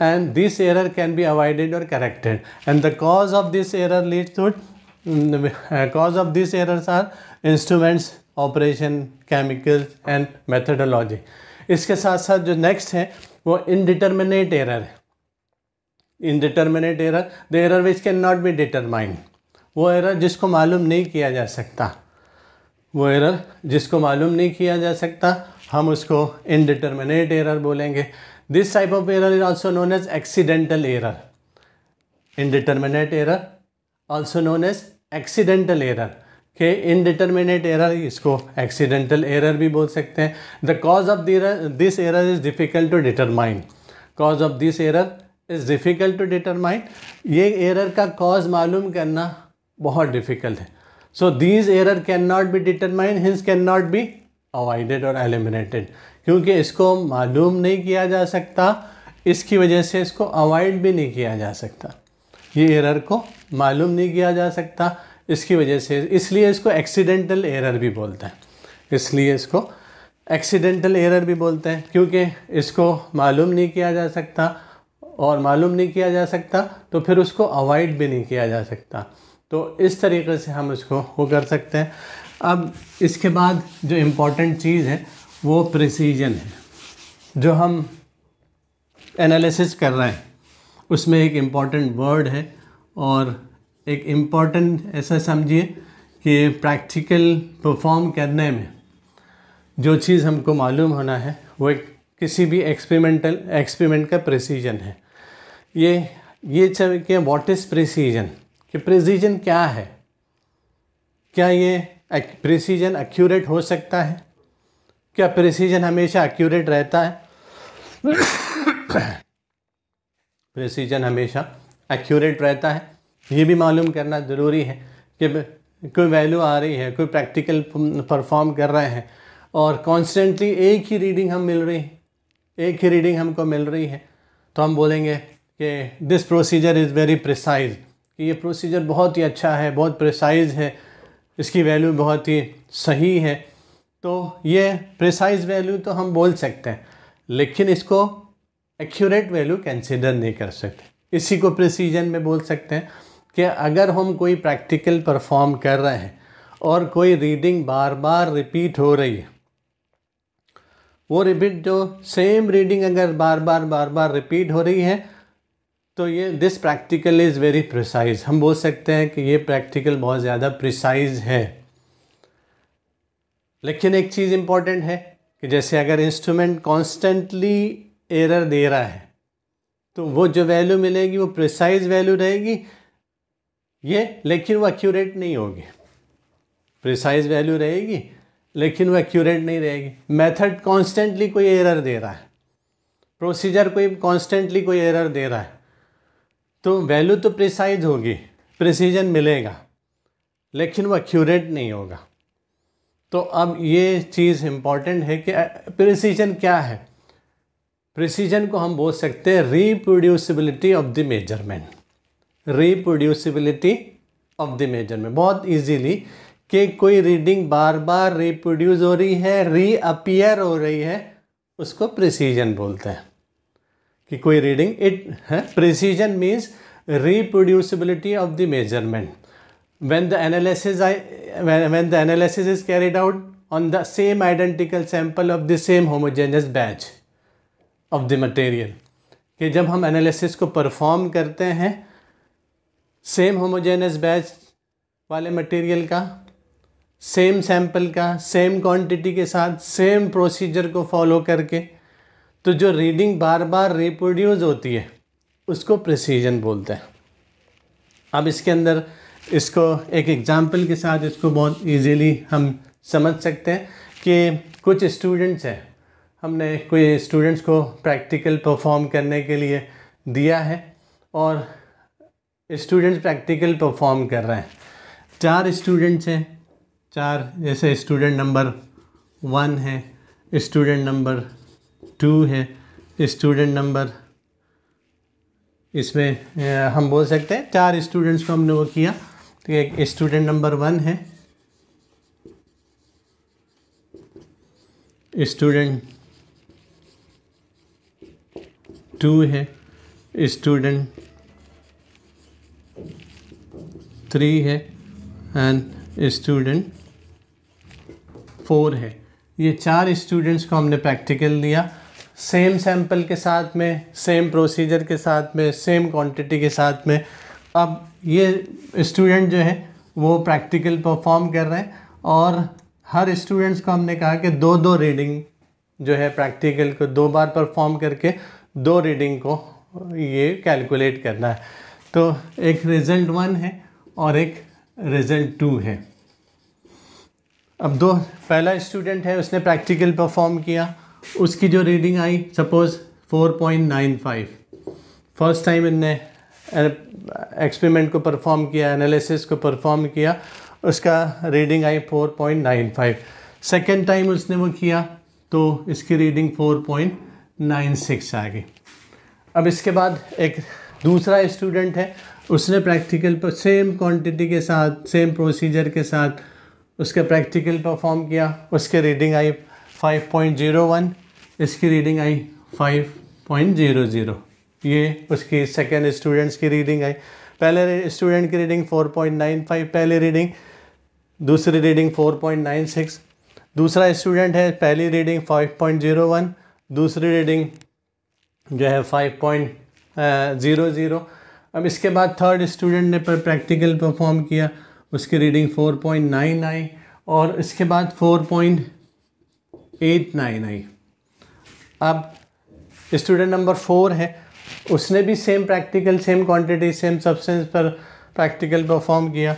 and this error can be avoided और corrected and the cause of this error lead to cause of this errors are instruments operation chemicals and methodology इसके साथ साथ जो नेक्स्ट है वो indeterminate error है indeterminate error the error which can not be determined वो error जिसको मालूम नहीं किया जा सकता वो एरर जिसको मालूम नहीं किया जा सकता हम उसको इनडिटर्मिनेट एरर बोलेंगे this type of error is also known as accidental error indeterminate error also known as accidental error कि इनडिटर्मिनेट एरर इसको एक्सीडेंटल एरर भी बोल सकते हैं the cause of this error is difficult to determine cause of this error is difficult to determine ये error का cause मालूम करना बहुत डिफ़िकल्ट है so these error can not be determine hence can not B avoided और eliminated क्योंकि इसको मालूम नहीं किया जा सकता इसकी वजह से इसको अवॉइड भी नहीं किया जा सकता ये एरर को मालूम नहीं किया जा सकता इसकी वजह से इसलिए इसको एक्सीडेंटल एरर भी बोलते हैं इसलिए इसको एक्सीडेंटल एरर भी बोलते हैं क्योंकि इसको मालूम नहीं किया जा सकता और मालूम नहीं किया जा सकता तो फिर उसको अवॉइड भी नहीं किया जा सकता तो इस तरीके से हम इसको वो कर सकते हैं अब इसके बाद जो इम्पोर्टेंट चीज़ है वो प्रिसीजन है जो हम एनालिसिस कर रहे हैं उसमें एक इम्पॉर्टेंट वर्ड है और एक इम्पॉर्टेंट ऐसा समझिए कि प्रैक्टिकल परफॉर्म करने में जो चीज़ हमको मालूम होना है वो एक किसी भी एक्सपेरिमेंटल एक्सपेरिमेंट का प्रेसीजन है ये ये चल के वॉट इज़ प्रेसीजन कि प्रेसीजन क्या है क्या ये प्रेसीजन एक्यूरेट हो सकता है क्या प्रेसीजन हमेशा एक्यूरेट रहता है प्रेसीजन [coughs] हमेशा एक्यूरेट रहता है ये भी मालूम करना ज़रूरी है कि कोई वैल्यू आ रही है कोई प्रैक्टिकल परफॉर्म कर रहे हैं और कॉन्स्टेंटली एक ही रीडिंग हम मिल रही है एक ही रीडिंग हमको मिल रही है तो हम बोलेंगे कि this procedure is very precise कि ये प्रोसीजर बहुत ही अच्छा है बहुत प्रिसाइज है इसकी वैल्यू बहुत ही सही है तो ये प्रिसाइज वैल्यू तो हम बोल सकते हैं लेकिन इसको एक्यूरेट वैल्यू कंसिडर नहीं कर सकते इसी को प्रिसीजन में बोल सकते हैं कि अगर हम कोई प्रैक्टिकल परफॉर्म कर रहे हैं और कोई रीडिंग बार बार रिपीट हो रही है वो रिपीट जो सेम रीडिंग अगर बार बार बार बार रिपीट हो रही है तो ये this practical is very precise हम बोल सकते हैं कि ये प्रैक्टिकल बहुत ज़्यादा प्रिसाइज है लेकिन एक चीज़ इम्पॉर्टेंट है कि जैसे अगर इंस्ट्रूमेंट कॉन्स्टेंटली एरर दे रहा है तो वो जो वैल्यू मिलेगी वो प्रिसाइज वैल्यू रहेगी ये लेकिन वो एक्यूरेट नहीं होगी प्रिसाइज वैल्यू रहेगी लेकिन वो एक्यूरेट नहीं रहेगी मेथड कॉन्स्टेंटली कोई एरर दे रहा है प्रोसीजर कोई कॉन्स्टेंटली कोई एरर दे रहा है तो वैल्यू तो प्रिसाइज होगी प्रिसीजन मिलेगा लेकिन वो एक्यूरेट नहीं होगा तो अब ये चीज़ इम्पॉर्टेंट है कि प्रिसीजन क्या है प्रिसीजन को हम बोल सकते हैं reproducibility of the measurement reproducibility of the measurement बहुत इजीली कि कोई रीडिंग बार बार रिप्रोड्यूस हो रही है रीअपियर हो रही है उसको प्रिसीजन बोलते हैं कि कोई रीडिंग इट है precision means reproducibility of the measurement when the analysis I when the analysis is carried out on the same identical sample of the same same batch of the material कि जब हम analysis को perform करते हैं same homogeneous batch वाले material का same sample का same quantity के साथ सेम प्रोसीजर को फॉलो करके तो जो रीडिंग बार बार रिप्रोड्यूस होती है उसको प्रिसीजन बोलते हैं अब इसके अंदर इसको एक एग्ज़ाम्पल के साथ इसको बहुत इजीली हम समझ सकते हैं कि कुछ स्टूडेंट्स हैं हमने कोई स्टूडेंट्स को प्रैक्टिकल परफॉर्म करने के लिए दिया है और स्टूडेंट प्रैक्टिकल परफॉर्म कर रहे हैं चार स्टूडेंट्स हैं चार जैसे स्टूडेंट नंबर वन है स्टूडेंट नंबर टू है स्टूडेंट नंबर इसमें हम बोल सकते हैं चार स्टूडेंट्स को हमने वो किया तो एक स्टूडेंट नंबर वन है स्टूडेंट टू है स्टूडेंट थ्री है एंड स्टूडेंट फोर है ये चार स्टूडेंट्स को हमने प्रैक्टिकल लिया सेम सैंपल के साथ में सेम प्रोसीजर के साथ में सेम क्वांटिटी के साथ में अब ये स्टूडेंट जो है वो प्रैक्टिकल परफॉर्म कर रहे हैं और हर स्टूडेंट्स को हमने कहा कि दो दो रीडिंग जो है प्रैक्टिकल को दो बार परफॉर्म करके दो रीडिंग को ये कैलकुलेट करना है तो एक रिज़ल्ट वन है और एक रिजल्ट टू है अब दो पहला स्टूडेंट है उसने प्रैक्टिकल परफॉर्म किया उसकी जो रीडिंग आई सपोज़ 4.95 फर्स्ट टाइम इनने एक्सपेरिमेंट को परफॉर्म किया एनालिसिस को परफॉर्म किया उसका रीडिंग आई 4.95 सेकेंड टाइम उसने वो किया तो इसकी रीडिंग 4.96 आ गई अब इसके बाद एक दूसरा स्टूडेंट है उसने प्रैक्टिकल पर सेम क्वांटिटी के साथ सेम प्रोसीजर के साथ उसके प्रैक्टिकल परफॉर्म किया उसके रीडिंग आई 5.01 इसकी रीडिंग आई 5.00 ये उसकी सेकेंड स्टूडेंट्स की रीडिंग आई पहले स्टूडेंट की रीडिंग 4.95 पहले रीडिंग दूसरी रीडिंग 4.96 दूसरा स्टूडेंट है पहली रीडिंग 5.01 दूसरी रीडिंग जो है 5.00 अब इसके बाद थर्ड स्टूडेंट ने पर प्रैक्टिकल परफॉर्म किया उसकी रीडिंग 4.9 आई और इसके बाद 4.89 आई अब स्टूडेंट नंबर फोर है उसने भी same practical same quantity same substance पर प्रैक्टिकल परफॉर्म किया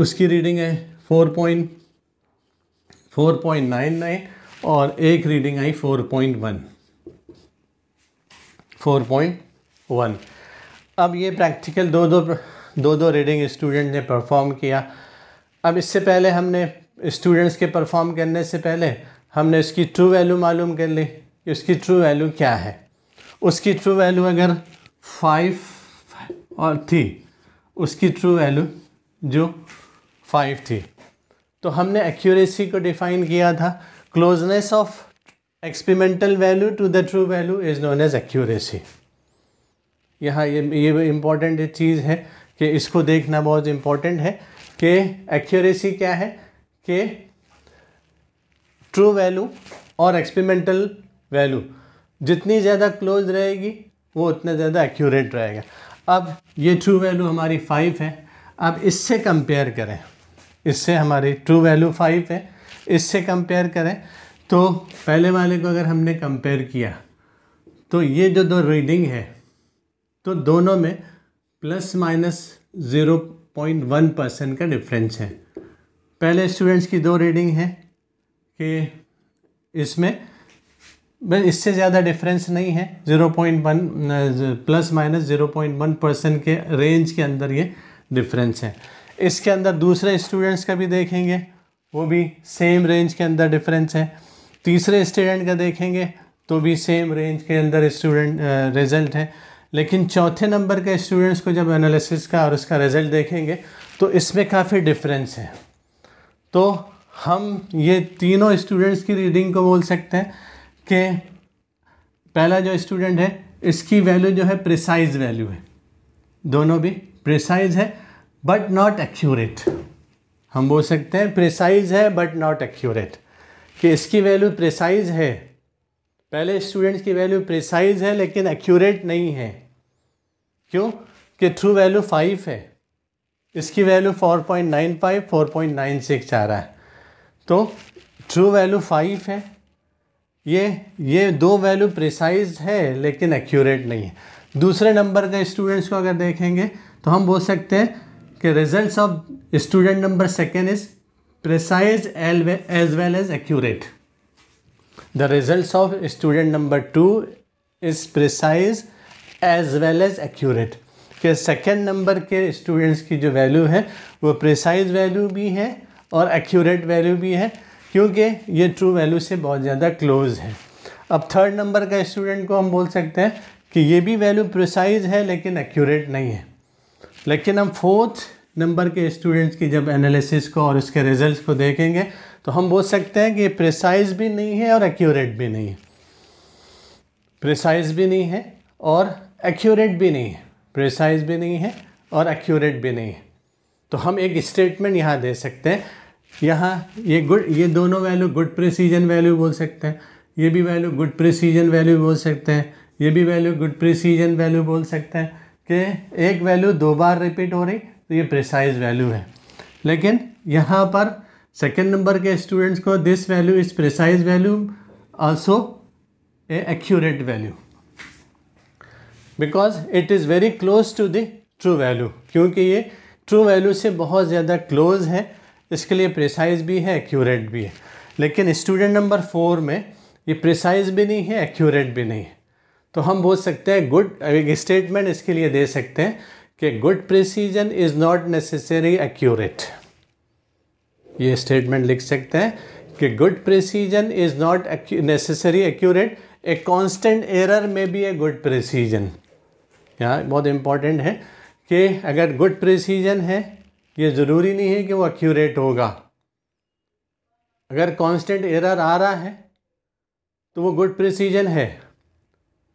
उसकी रीडिंग है four point four point nine nine और एक रीडिंग आई four point one four point one अब ये प्रैक्टिकल दो दो दो दो रीडिंग स्टूडेंट ने परफॉर्म किया अब इससे पहले हमने स्टूडेंट्स के परफॉर्म करने से पहले हमने उसकी ट्रू वैल्यू मालूम कर ली कि उसकी ट्रू वैल्यू क्या है उसकी ट्रू वैल्यू अगर फाइव और थी उसकी ट्रू वैल्यू जो फाइव थी तो हमने एक्यूरेसी को डिफाइन किया था closeness of experimental value to the true value is known as accuracy यहाँ ये ये इम्पॉर्टेंट चीज़ है कि इसको देखना बहुत इम्पॉर्टेंट है कि एक्यूरेसी क्या है कि ट्रू वैल्यू और एक्सपेरिमेंटल वैल्यू जितनी ज़्यादा क्लोज रहेगी वो उतना ज़्यादा एक्यूरेट रहेगा अब ये ट्रू वैल्यू हमारी फाइव है अब इससे कंपेयर करें इससे हमारी ट्रू वैल्यू फाइव है इससे कंपेयर करें तो पहले वाले को अगर हमने कंपेयर किया तो ये जो दो रीडिंग है तो दोनों में plus minus zero point one percent का डिफरेंस है पहले स्टूडेंट्स की दो रीडिंग है कि इसमें इससे ज़्यादा डिफरेंस नहीं है zero point one plus minus zero point one percent के रेंज के अंदर ये डिफरेंस है इसके अंदर दूसरे स्टूडेंट्स का भी देखेंगे वो भी सेम रेंज के अंदर डिफरेंस है तीसरे स्टूडेंट का देखेंगे तो भी सेम रेंज के अंदर स्टूडेंट रिजल्ट है लेकिन चौथे नंबर के स्टूडेंट्स को जब एनालिसिस का और उसका रिजल्ट देखेंगे तो इसमें काफ़ी डिफरेंस है तो हम ये तीनों स्टूडेंट्स की रीडिंग को बोल सकते हैं कि पहला जो स्टूडेंट है इसकी वैल्यू जो है प्रिसाइज वैल्यू है दोनों भी प्रिसाइज है बट नॉट एक्यूरेट हम बोल सकते हैं प्रिसाइज है बट नॉट एक्यूरेट कि इसकी वैल्यू प्रिसाइज है पहले स्टूडेंट्स की वैल्यू प्रिसाइज है लेकिन एक्यूरेट नहीं है क्यों कि ट्रू वैल्यू फाइव है इसकी value four point nine five four point nine six आ रहा है तो ट्रू वैल्यू फाइव है ये ये दो वैल्यू प्रिसाइज है लेकिन एक्यूरेट नहीं है दूसरे नंबर का स्टूडेंट्स को अगर देखेंगे तो हम बोल सकते हैं कि result of student number second is precise as well as accurate the result of student number two is precise as well as accurate कि सेकेंड नंबर के स्टूडेंट्स की जो वैल्यू है वो प्रिसाइज वैल्यू भी है और एक्यूरेट वैल्यू भी है क्योंकि ये ट्रू वैल्यू से बहुत ज़्यादा क्लोज है अब थर्ड नंबर का स्टूडेंट को हम बोल सकते हैं कि ये भी वैल्यू प्रिसाइज है लेकिन एक्यूरेट नहीं है लेकिन हम फोर्थ नंबर के स्टूडेंट्स की जब एनालिसिस को और उसके रिजल्ट्स को देखेंगे तो हम बोल सकते हैं कि प्रिसाइज भी नहीं है और एक्यूरेट भी नहीं है प्रिसाइज भी नहीं है और एक्यूरेट भी नहीं है प्रिसाइज भी नहीं है और एक्यूरेट भी नहीं है तो हम एक स्टेटमेंट यहाँ दे सकते हैं यहाँ ये गुड ये दोनों वैल्यू गुड प्रिसीजन वैल्यू बोल सकते हैं ये भी वैल्यू गुड प्रिसीजन वैल्यू बोल सकते हैं ये भी वैल्यू गुड प्रिसीजन वैल्यू बोल सकते हैं कि एक वैल्यू दो बार रिपीट हो रही तो ये प्रिसाइज वैल्यू है लेकिन यहाँ पर सेकेंड नंबर के स्टूडेंट्स को this value is precise value also accurate value because it is very close to the true value क्योंकि ये ट्रू वैल्यू से बहुत ज़्यादा क्लोज है इसके लिए प्रिसाइज भी है एक्यूरेट भी है लेकिन स्टूडेंट नंबर फोर में ये प्रिसाइज भी नहीं है एक्यूरेट भी नहीं है तो हम बोल सकते हैं गुड एक स्टेटमेंट इसके लिए दे सकते हैं कि good precision is not necessary accurate ये स्टेटमेंट लिख सकते हैं कि good precision is not necessary accurate a constant error में भी ए गुड प्रिसीजन यहाँ बहुत इम्पॉर्टेंट है कि अगर गुड प्रिसीजन है ये ज़रूरी नहीं है कि वो एक्यूरेट होगा अगर कांस्टेंट एरर आ रहा है तो वो गुड प्रिसीजन है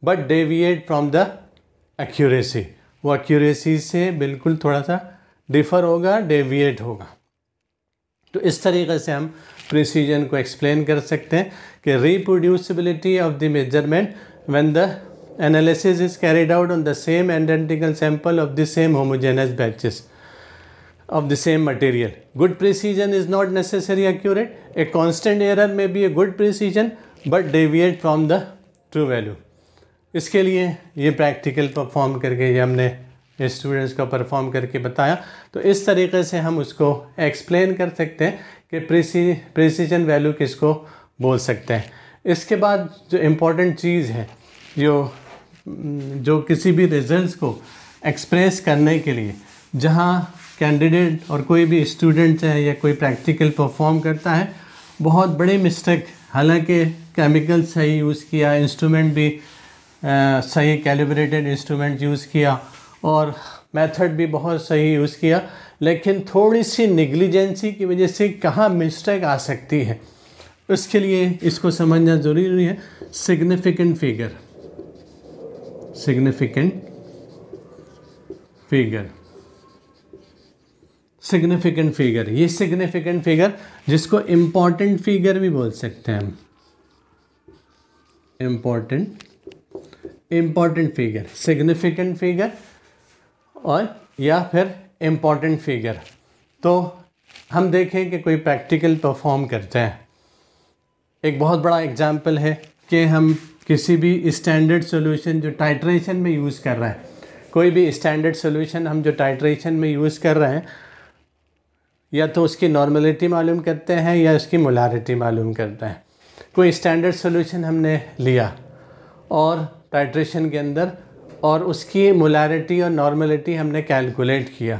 but deviate from the accuracy वो एक्यूरेसी से बिल्कुल थोड़ा सा डिफ़र होगा डेविएट होगा तो इस तरीके से हम प्रिसीजन को एक्सप्लेन कर सकते हैं कि reproducibility of the measurement when the analysis is carried out on the same identical sample of the same homogeneous batches of the same material good precision is not necessary accurate a constant error may be a good precision but deviate from the true value इसके लिए ये practical perform करके ये हमने students को perform करके बताया तो इस तरीके से हम उसको एक्सप्लेन कर सकते हैं कि प्रेसी प्रिसीजन वैल्यू किसको बोल सकते हैं इसके बाद जो इम्पोर्टेंट चीज़ है जो जो किसी भी रिजल्ट्स को एक्सप्रेस करने के लिए जहाँ कैंडिडेट और कोई भी स्टूडेंट है या कोई प्रैक्टिकल परफॉर्म करता है बहुत बड़े मिस्टेक हालांकि केमिकल सही यूज़ किया इंस्ट्रूमेंट भी आ, सही कैलिब्रेटेड इंस्ट्रूमेंट यूज़ किया और मेथड भी बहुत सही यूज़ किया लेकिन थोड़ी सी निगलिजेंसी की वजह से कहाँ मिस्टेक आ सकती है उसके लिए इसको समझना ज़रूरी है significant figure significant figure significant figure ये सिग्निफिकेंट फिगर जिसको इम्पॉर्टेंट फिगर भी बोल सकते हैं हम important important figure significant figure और या फिर इम्पॉर्टेंट फिगर तो हम देखें कि कोई प्रैक्टिकल परफॉर्म करते हैं एक बहुत बड़ा एग्जाम्पल है कि हम किसी भी स्टैंडर्ड सोल्यूशन जो टाइट्रेशन में यूज़ कर रहे हैं कोई भी स्टैंडर्ड सोल्यूशन हम जो टाइट्रेशन में यूज़ कर रहे हैं या तो उसकी नॉर्मलिटी मालूम करते हैं या उसकी मोलारिटी मालूम करते हैं कोई स्टैंडर्ड सोल्यूशन हमने लिया और टाइट्रेशन के अंदर और उसकी मोलारिटी और नॉर्मलिटी हमने कैलकुलेट किया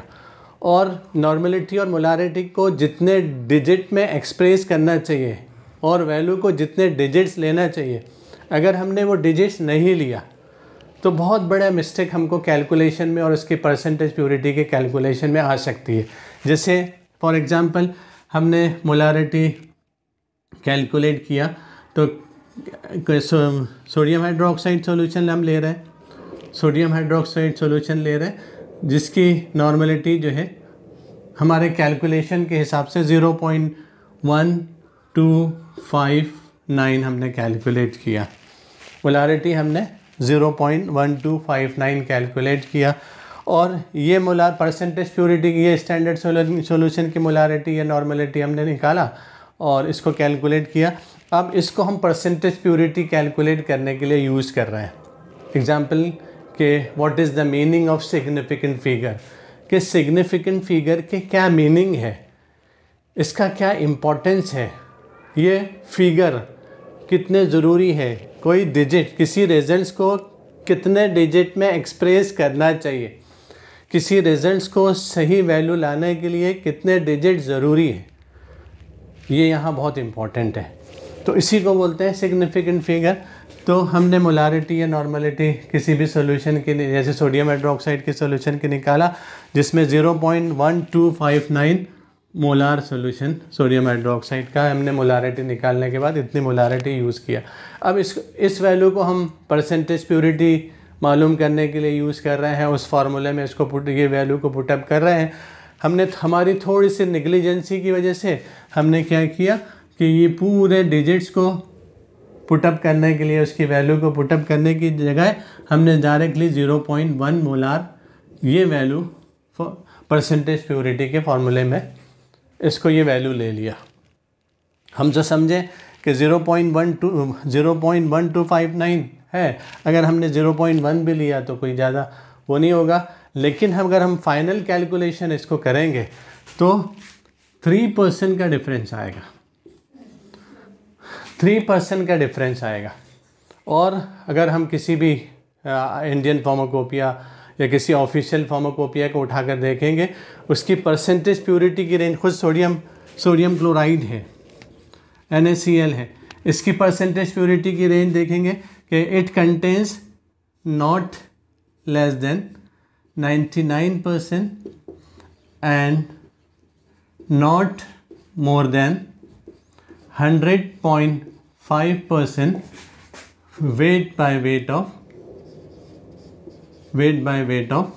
और नॉर्मलिटी और मोलारिटी को जितने डिजिट में एक्सप्रेस करना चाहिए और वैल्यू को जितने डिजिट्स लेना चाहिए अगर हमने वो डिजिट्स नहीं लिया तो बहुत बड़ा मिस्टेक हमको कैलकुलेशन में और उसकी परसेंटेज प्योरिटी के कैलकुलेशन में आ सकती है जैसे फॉर एग्ज़ाम्पल हमने मोलारिटी कैलकुलेट किया तो सोडियम हाइड्रोक्साइड सोल्यूशन हम ले रहे हैं सोडियम हाइड्रोक्साइड सोल्यूशन ले रहे हैं जिसकी नॉर्मलिटी जो है हमारे कैलकुलेशन के हिसाब से zero point one two five nine हमने कैलकुलेट किया मोलारिटी हमने zero point one two five nine calculate किया और ये मोलार परसेंटेज प्योरिटी की ये स्टैंडर्ड सोल्यूशन की मोलारिटी या नॉर्मलिटी हमने निकाला और इसको कैलकुलेट किया अब इसको हम परसेंटेज प्योरिटी कैलकुलेट करने के लिए यूज़ कर रहे हैं एग्ज़ाम्पल कि what is the meaning of significant figure कि सिग्निफिकेंट फिगर के क्या मीनिंग है इसका क्या इम्पोर्टेंस है ये फिगर कितने ज़रूरी है कोई डिजिट किसी रिजल्ट्स को कितने डिजिट में एक्सप्रेस करना चाहिए किसी रिजल्ट्स को सही वैल्यू लाने के लिए कितने डिजिट ज़रूरी है ये यहाँ बहुत इम्पॉर्टेंट है तो इसी को बोलते हैं सिग्निफिकेंट फिगर तो हमने मोलारिटी या नॉर्मलिटी किसी भी सोल्यूशन के लिए जैसे सोडियम हाइड्रोक्साइड के सॉल्यूशन के निकाला जिसमें zero point one two five nine molar solution sodium hydroxide का हमने मोलारिटी निकालने के बाद इतनी मोलारिटी यूज़ किया अब इस इस वैल्यू को हम परसेंटेज प्योरिटी मालूम करने के लिए यूज़ कर रहे हैं उस फार्मूले में इसको पुट ये वैल्यू को पुटअप कर रहे हैं हमने हमारी थोड़ी सी निगलिजेंसी की वजह से हमने क्या किया कि ये पूरे डिजिट्स को पुटअप करने के लिए उसकी वैल्यू को पुटअप करने की जगह हमने directly zero point one molar ये वैल्यू परसेंटेज प्योरिटी के फॉर्मूले में इसको ये वैल्यू ले लिया हम जो समझें कि zero point one two zero point one two five nine है अगर हमने ज़ीरो पॉइंट वन भी लिया तो कोई ज़्यादा वो नहीं होगा लेकिन अगर हम फाइनल कैलकुलेशन इसको करेंगे तो थ्री परसेंट का डिफरेंस आएगा थ्री परसेंट का डिफरेंस आएगा और अगर हम किसी भी इंडियन फार्माकोपिया या किसी ऑफिशियल फार्माकोपिया को उठाकर देखेंगे उसकी परसेंटेज प्योरिटी की रेंज खुद सोडियम सोडियम क्लोराइड है एन है इसकी परसेंटेज प्योरिटी की रेंज देखेंगे कि it contains not less than 99 percent and not more than 100.5 5% weight by weight of weight by weight of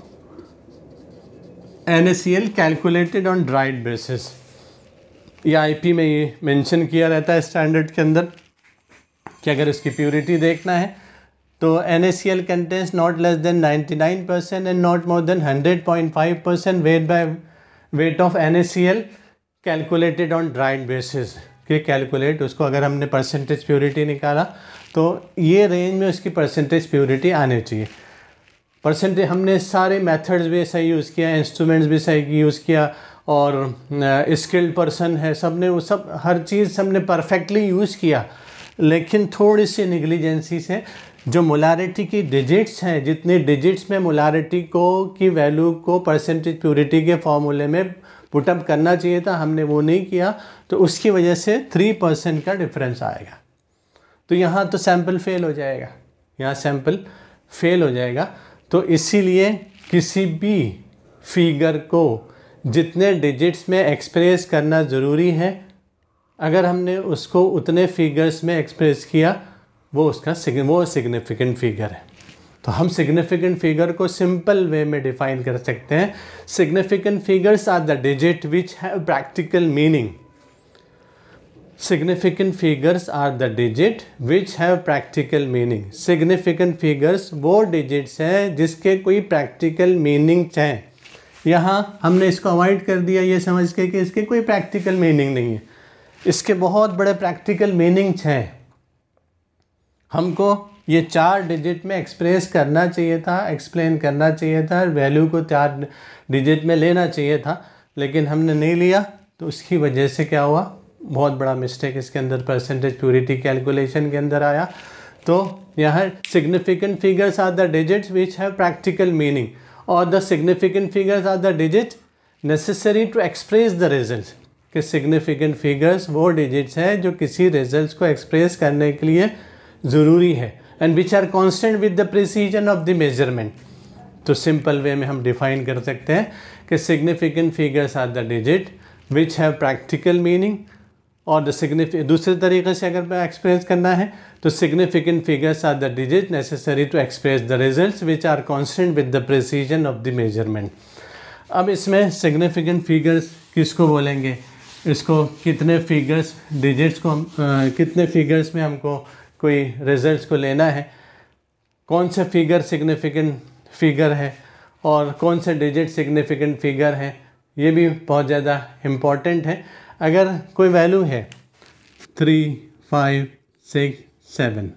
NaCl calculated on dried basis ये P में ये mention किया रहता है स्टैंडर्ड के अंदर कि अगर इसकी प्योरिटी देखना है तो N S C L contains not less than ninety nine percent and not more than hundred point five percent weight by weight of N S C L calculated on dried basis के calculate उसको अगर हमने percentage purity निकाला तो ये range में उसकी percentage purity आनी चाहिए परसेंटेज हमने सारे मेथड्स भी सही यूज़ किया इंस्ट्रूमेंट्स भी सही यूज़ किया और स्किल्ड पर्सन है सब ने वो सब हर चीज़ सब ने परफेक्टली यूज़ किया लेकिन थोड़ी सी निगलीजेंसी से जो मोलारिटी की डिजिट्स हैं जितने डिजिट्स में मोलारिटी को की वैल्यू को परसेंटेज प्योरिटी के फॉर्मूले में पुटअप करना चाहिए था हमने वो नहीं किया तो उसकी वजह से थ्री परसेंट का डिफरेंस आएगा तो यहाँ तो सैम्पल फेल हो जाएगा यहाँ सैम्पल फेल हो जाएगा तो इसीलिए किसी भी फिगर को जितने डिजिट्स में एक्सप्रेस करना ज़रूरी है अगर हमने उसको उतने फिगर्स में एक्सप्रेस किया वो उसका वो सिग्निफिकेंट फिगर है तो हम सिग्निफिकेंट फिगर को सिंपल वे में डिफाइन कर सकते हैं significant figures are the digit which have practical meaning significant figures are the digit which have practical meaning significant figures वो डिजिट्स हैं जिसके कोई प्रैक्टिकल मीनिंग्स हैं यहाँ हमने इसको अवॉइड कर दिया ये समझ के कि इसके कोई प्रैक्टिकल मीनिंग नहीं है इसके बहुत बड़े प्रैक्टिकल मीनिंग्स हैं हमको ये चार डिजिट में एक्सप्रेस करना चाहिए था एक्सप्लेन करना चाहिए था वैल्यू को चार डिजिट में लेना चाहिए था लेकिन हमने नहीं लिया तो उसकी वजह से क्या हुआ बहुत बड़ा मिस्टेक इसके अंदर परसेंटेज प्योरिटी कैलकुलेशन के अंदर आया तो यहाँ significant figures are the digits which have practical meaning और the significant figures are the digit necessary to express the result कि सिग्निफिकेंट फिगर्स वो डिजिट्स हैं जो किसी रिजल्ट को एक्सप्रेस करने के लिए ज़रूरी है and which are constant with the precision of the measurement तो सिंपल वे में हम डिफाइन कर सकते हैं कि significant figures are the digit which have practical meaning और सिग्निफिक दूसरे तरीके से अगर मैं एक्सप्रेस करना है तो significant figures are the digit necessary to express the result which are constant with the precision of the measurement अब इसमें सिग्निफिकेंट फिगर्स किसको बोलेंगे इसको कितने फिगर्स डिजिट्स को आ, कितने फिगर्स में हमको कोई रिजल्ट को लेना है कौन से फिगर सिग्निफिकेंट फिगर है और कौन से डिजिट सिग्निफिकेंट फिगर है ये भी बहुत ज़्यादा इम्पॉर्टेंट है अगर कोई वैल्यू है थ्री फाइव सिक्स सेवन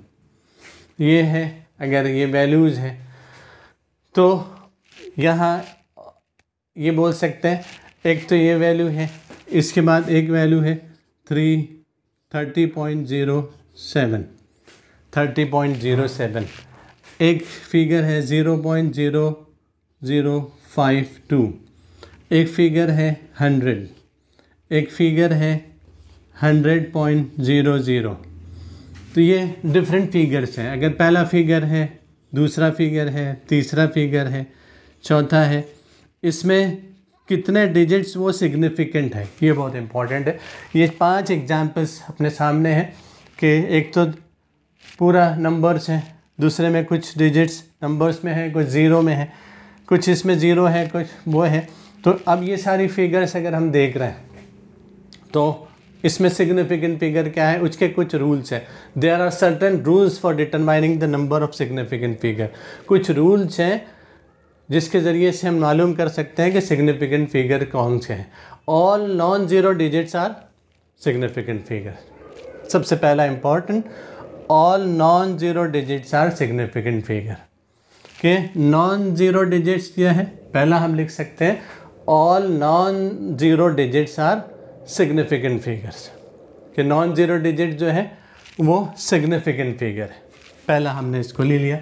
ये है अगर ये वैल्यूज़ हैं तो यहाँ ये बोल सकते हैं एक तो ये वैल्यू है इसके बाद एक वैल्यू है three thirty point zero seven thirty point zero seven एक फिगर है zero point zero zero five two एक फिगर है हंड्रेड एक फिगर है हंड्रेड पॉइंट ज़ीरो ज़ीरो तो ये डिफरेंट फिगर्स हैं अगर पहला फिगर है दूसरा फिगर है तीसरा फिगर है चौथा है इसमें कितने डिजिट्स वो सिग्निफिकेंट है ये बहुत इम्पॉर्टेंट है ये पांच एग्जांपल्स अपने सामने हैं कि एक तो पूरा नंबर्स है दूसरे में कुछ डिजिट्स नंबर्स में है कुछ ज़ीरो में है कुछ इसमें ज़ीरो है कुछ वो है तो अब ये सारी फिगर्स अगर हम देख रहे हैं तो इसमें सिग्निफिकेंट फिगर क्या है उसके कुछ रूल्स हैं there are certain rules for determining the number of significant figure कुछ रूल्स हैं जिसके ज़रिए से हम मालूम कर सकते हैं कि सिग्निफिकेंट फिगर कौन से हैं all non zero digits are significant figure सबसे पहला important all non zero digits are significant figure के नॉन ज़ीरो डिजिट्स क्या है पहला हम लिख सकते हैं all non zero digits are significant figures कि नॉन ज़ीरो डिजिट जो है वो सिग्निफिकेंट फिगर है पहला हमने इसको ले लिया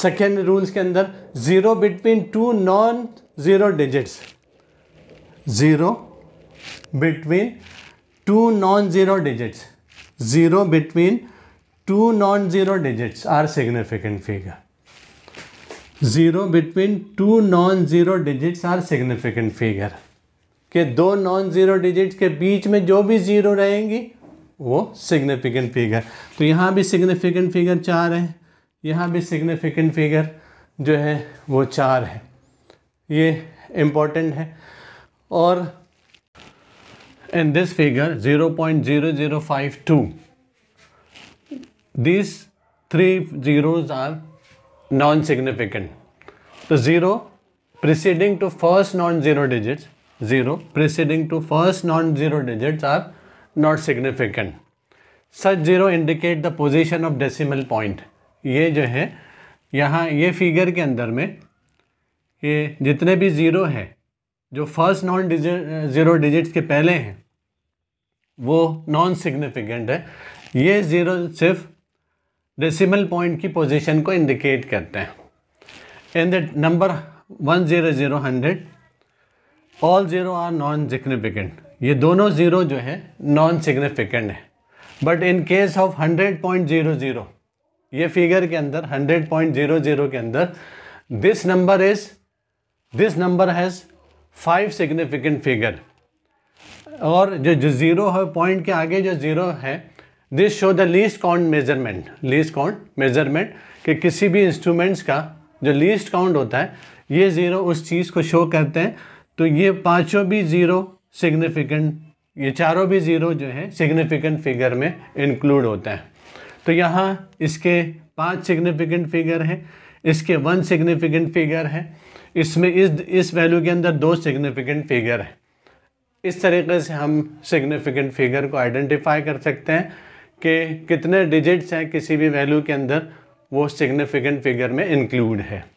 सेकेंड रूल्स के अंदर zero between two non zero digits zero between two non zero digits zero between two non zero digits are significant figure zero between two non zero digits are significant figure कि दो non zero digits के बीच में जो भी zero रहेंगी वो significant figure तो यहाँ भी सिग्निफिकेंट फिगर चार है यहाँ भी सिग्निफिकेंट फिगर जो है वो चार है ये इम्पोर्टेंट है और in this figure zero point zero zero five two this three zeros are non significant तो zero preceding to first non zero digits zero preceding to first non-zero digits are not significant. Such zero indicate the position of decimal point. ये जो है यहाँ ये figure के अंदर में ये जितने भी ज़ीरो हैं जो first non digit zero digits के पहले हैं वो नॉन सिग्निफिकेंट है ये ज़ीरो सिर्फ डेसिमल पॉइंट की पोजीशन को इंडिकेट करते हैं in the number one zero zero hundred all zero are non significant ये दोनों ज़ीरो जो है नॉन सिग्निफिकेंट है but in case of hundred point zero zero ये फिगर के अंदर हंड्रेड पॉइंट ज़ीरो ज़ीरो के अंदर this number is this number has five significant figure और जो जो ज़ीरो है पॉइंट के आगे जो ज़ीरो है this show the least count measurement least count measurement कि किसी भी इंस्ट्रूमेंट्स का जो लीस्ट काउंट होता है ये ज़ीरो उस चीज़ को शो करते हैं तो ये पांचों भी ज़ीरो सिग्निफिकेंट ये चारों भी ज़ीरो जो है सिग्निफिकेंट फिगर में इंक्लूड होते हैं तो यहाँ इसके पांच सिग्निफिकेंट फिगर हैं इसके वन सिग्निफिकेंट फिगर है इसमें इस इस वैल्यू के अंदर दो सिग्निफिकेंट फिगर है इस तरीके से हम सिग्निफिकेंट फिगर को आइडेंटिफाई कर सकते हैं कि कितने डिजिट्स हैं किसी भी वैल्यू के अंदर वो सिग्निफिकेंट फिगर में इंक्लूड है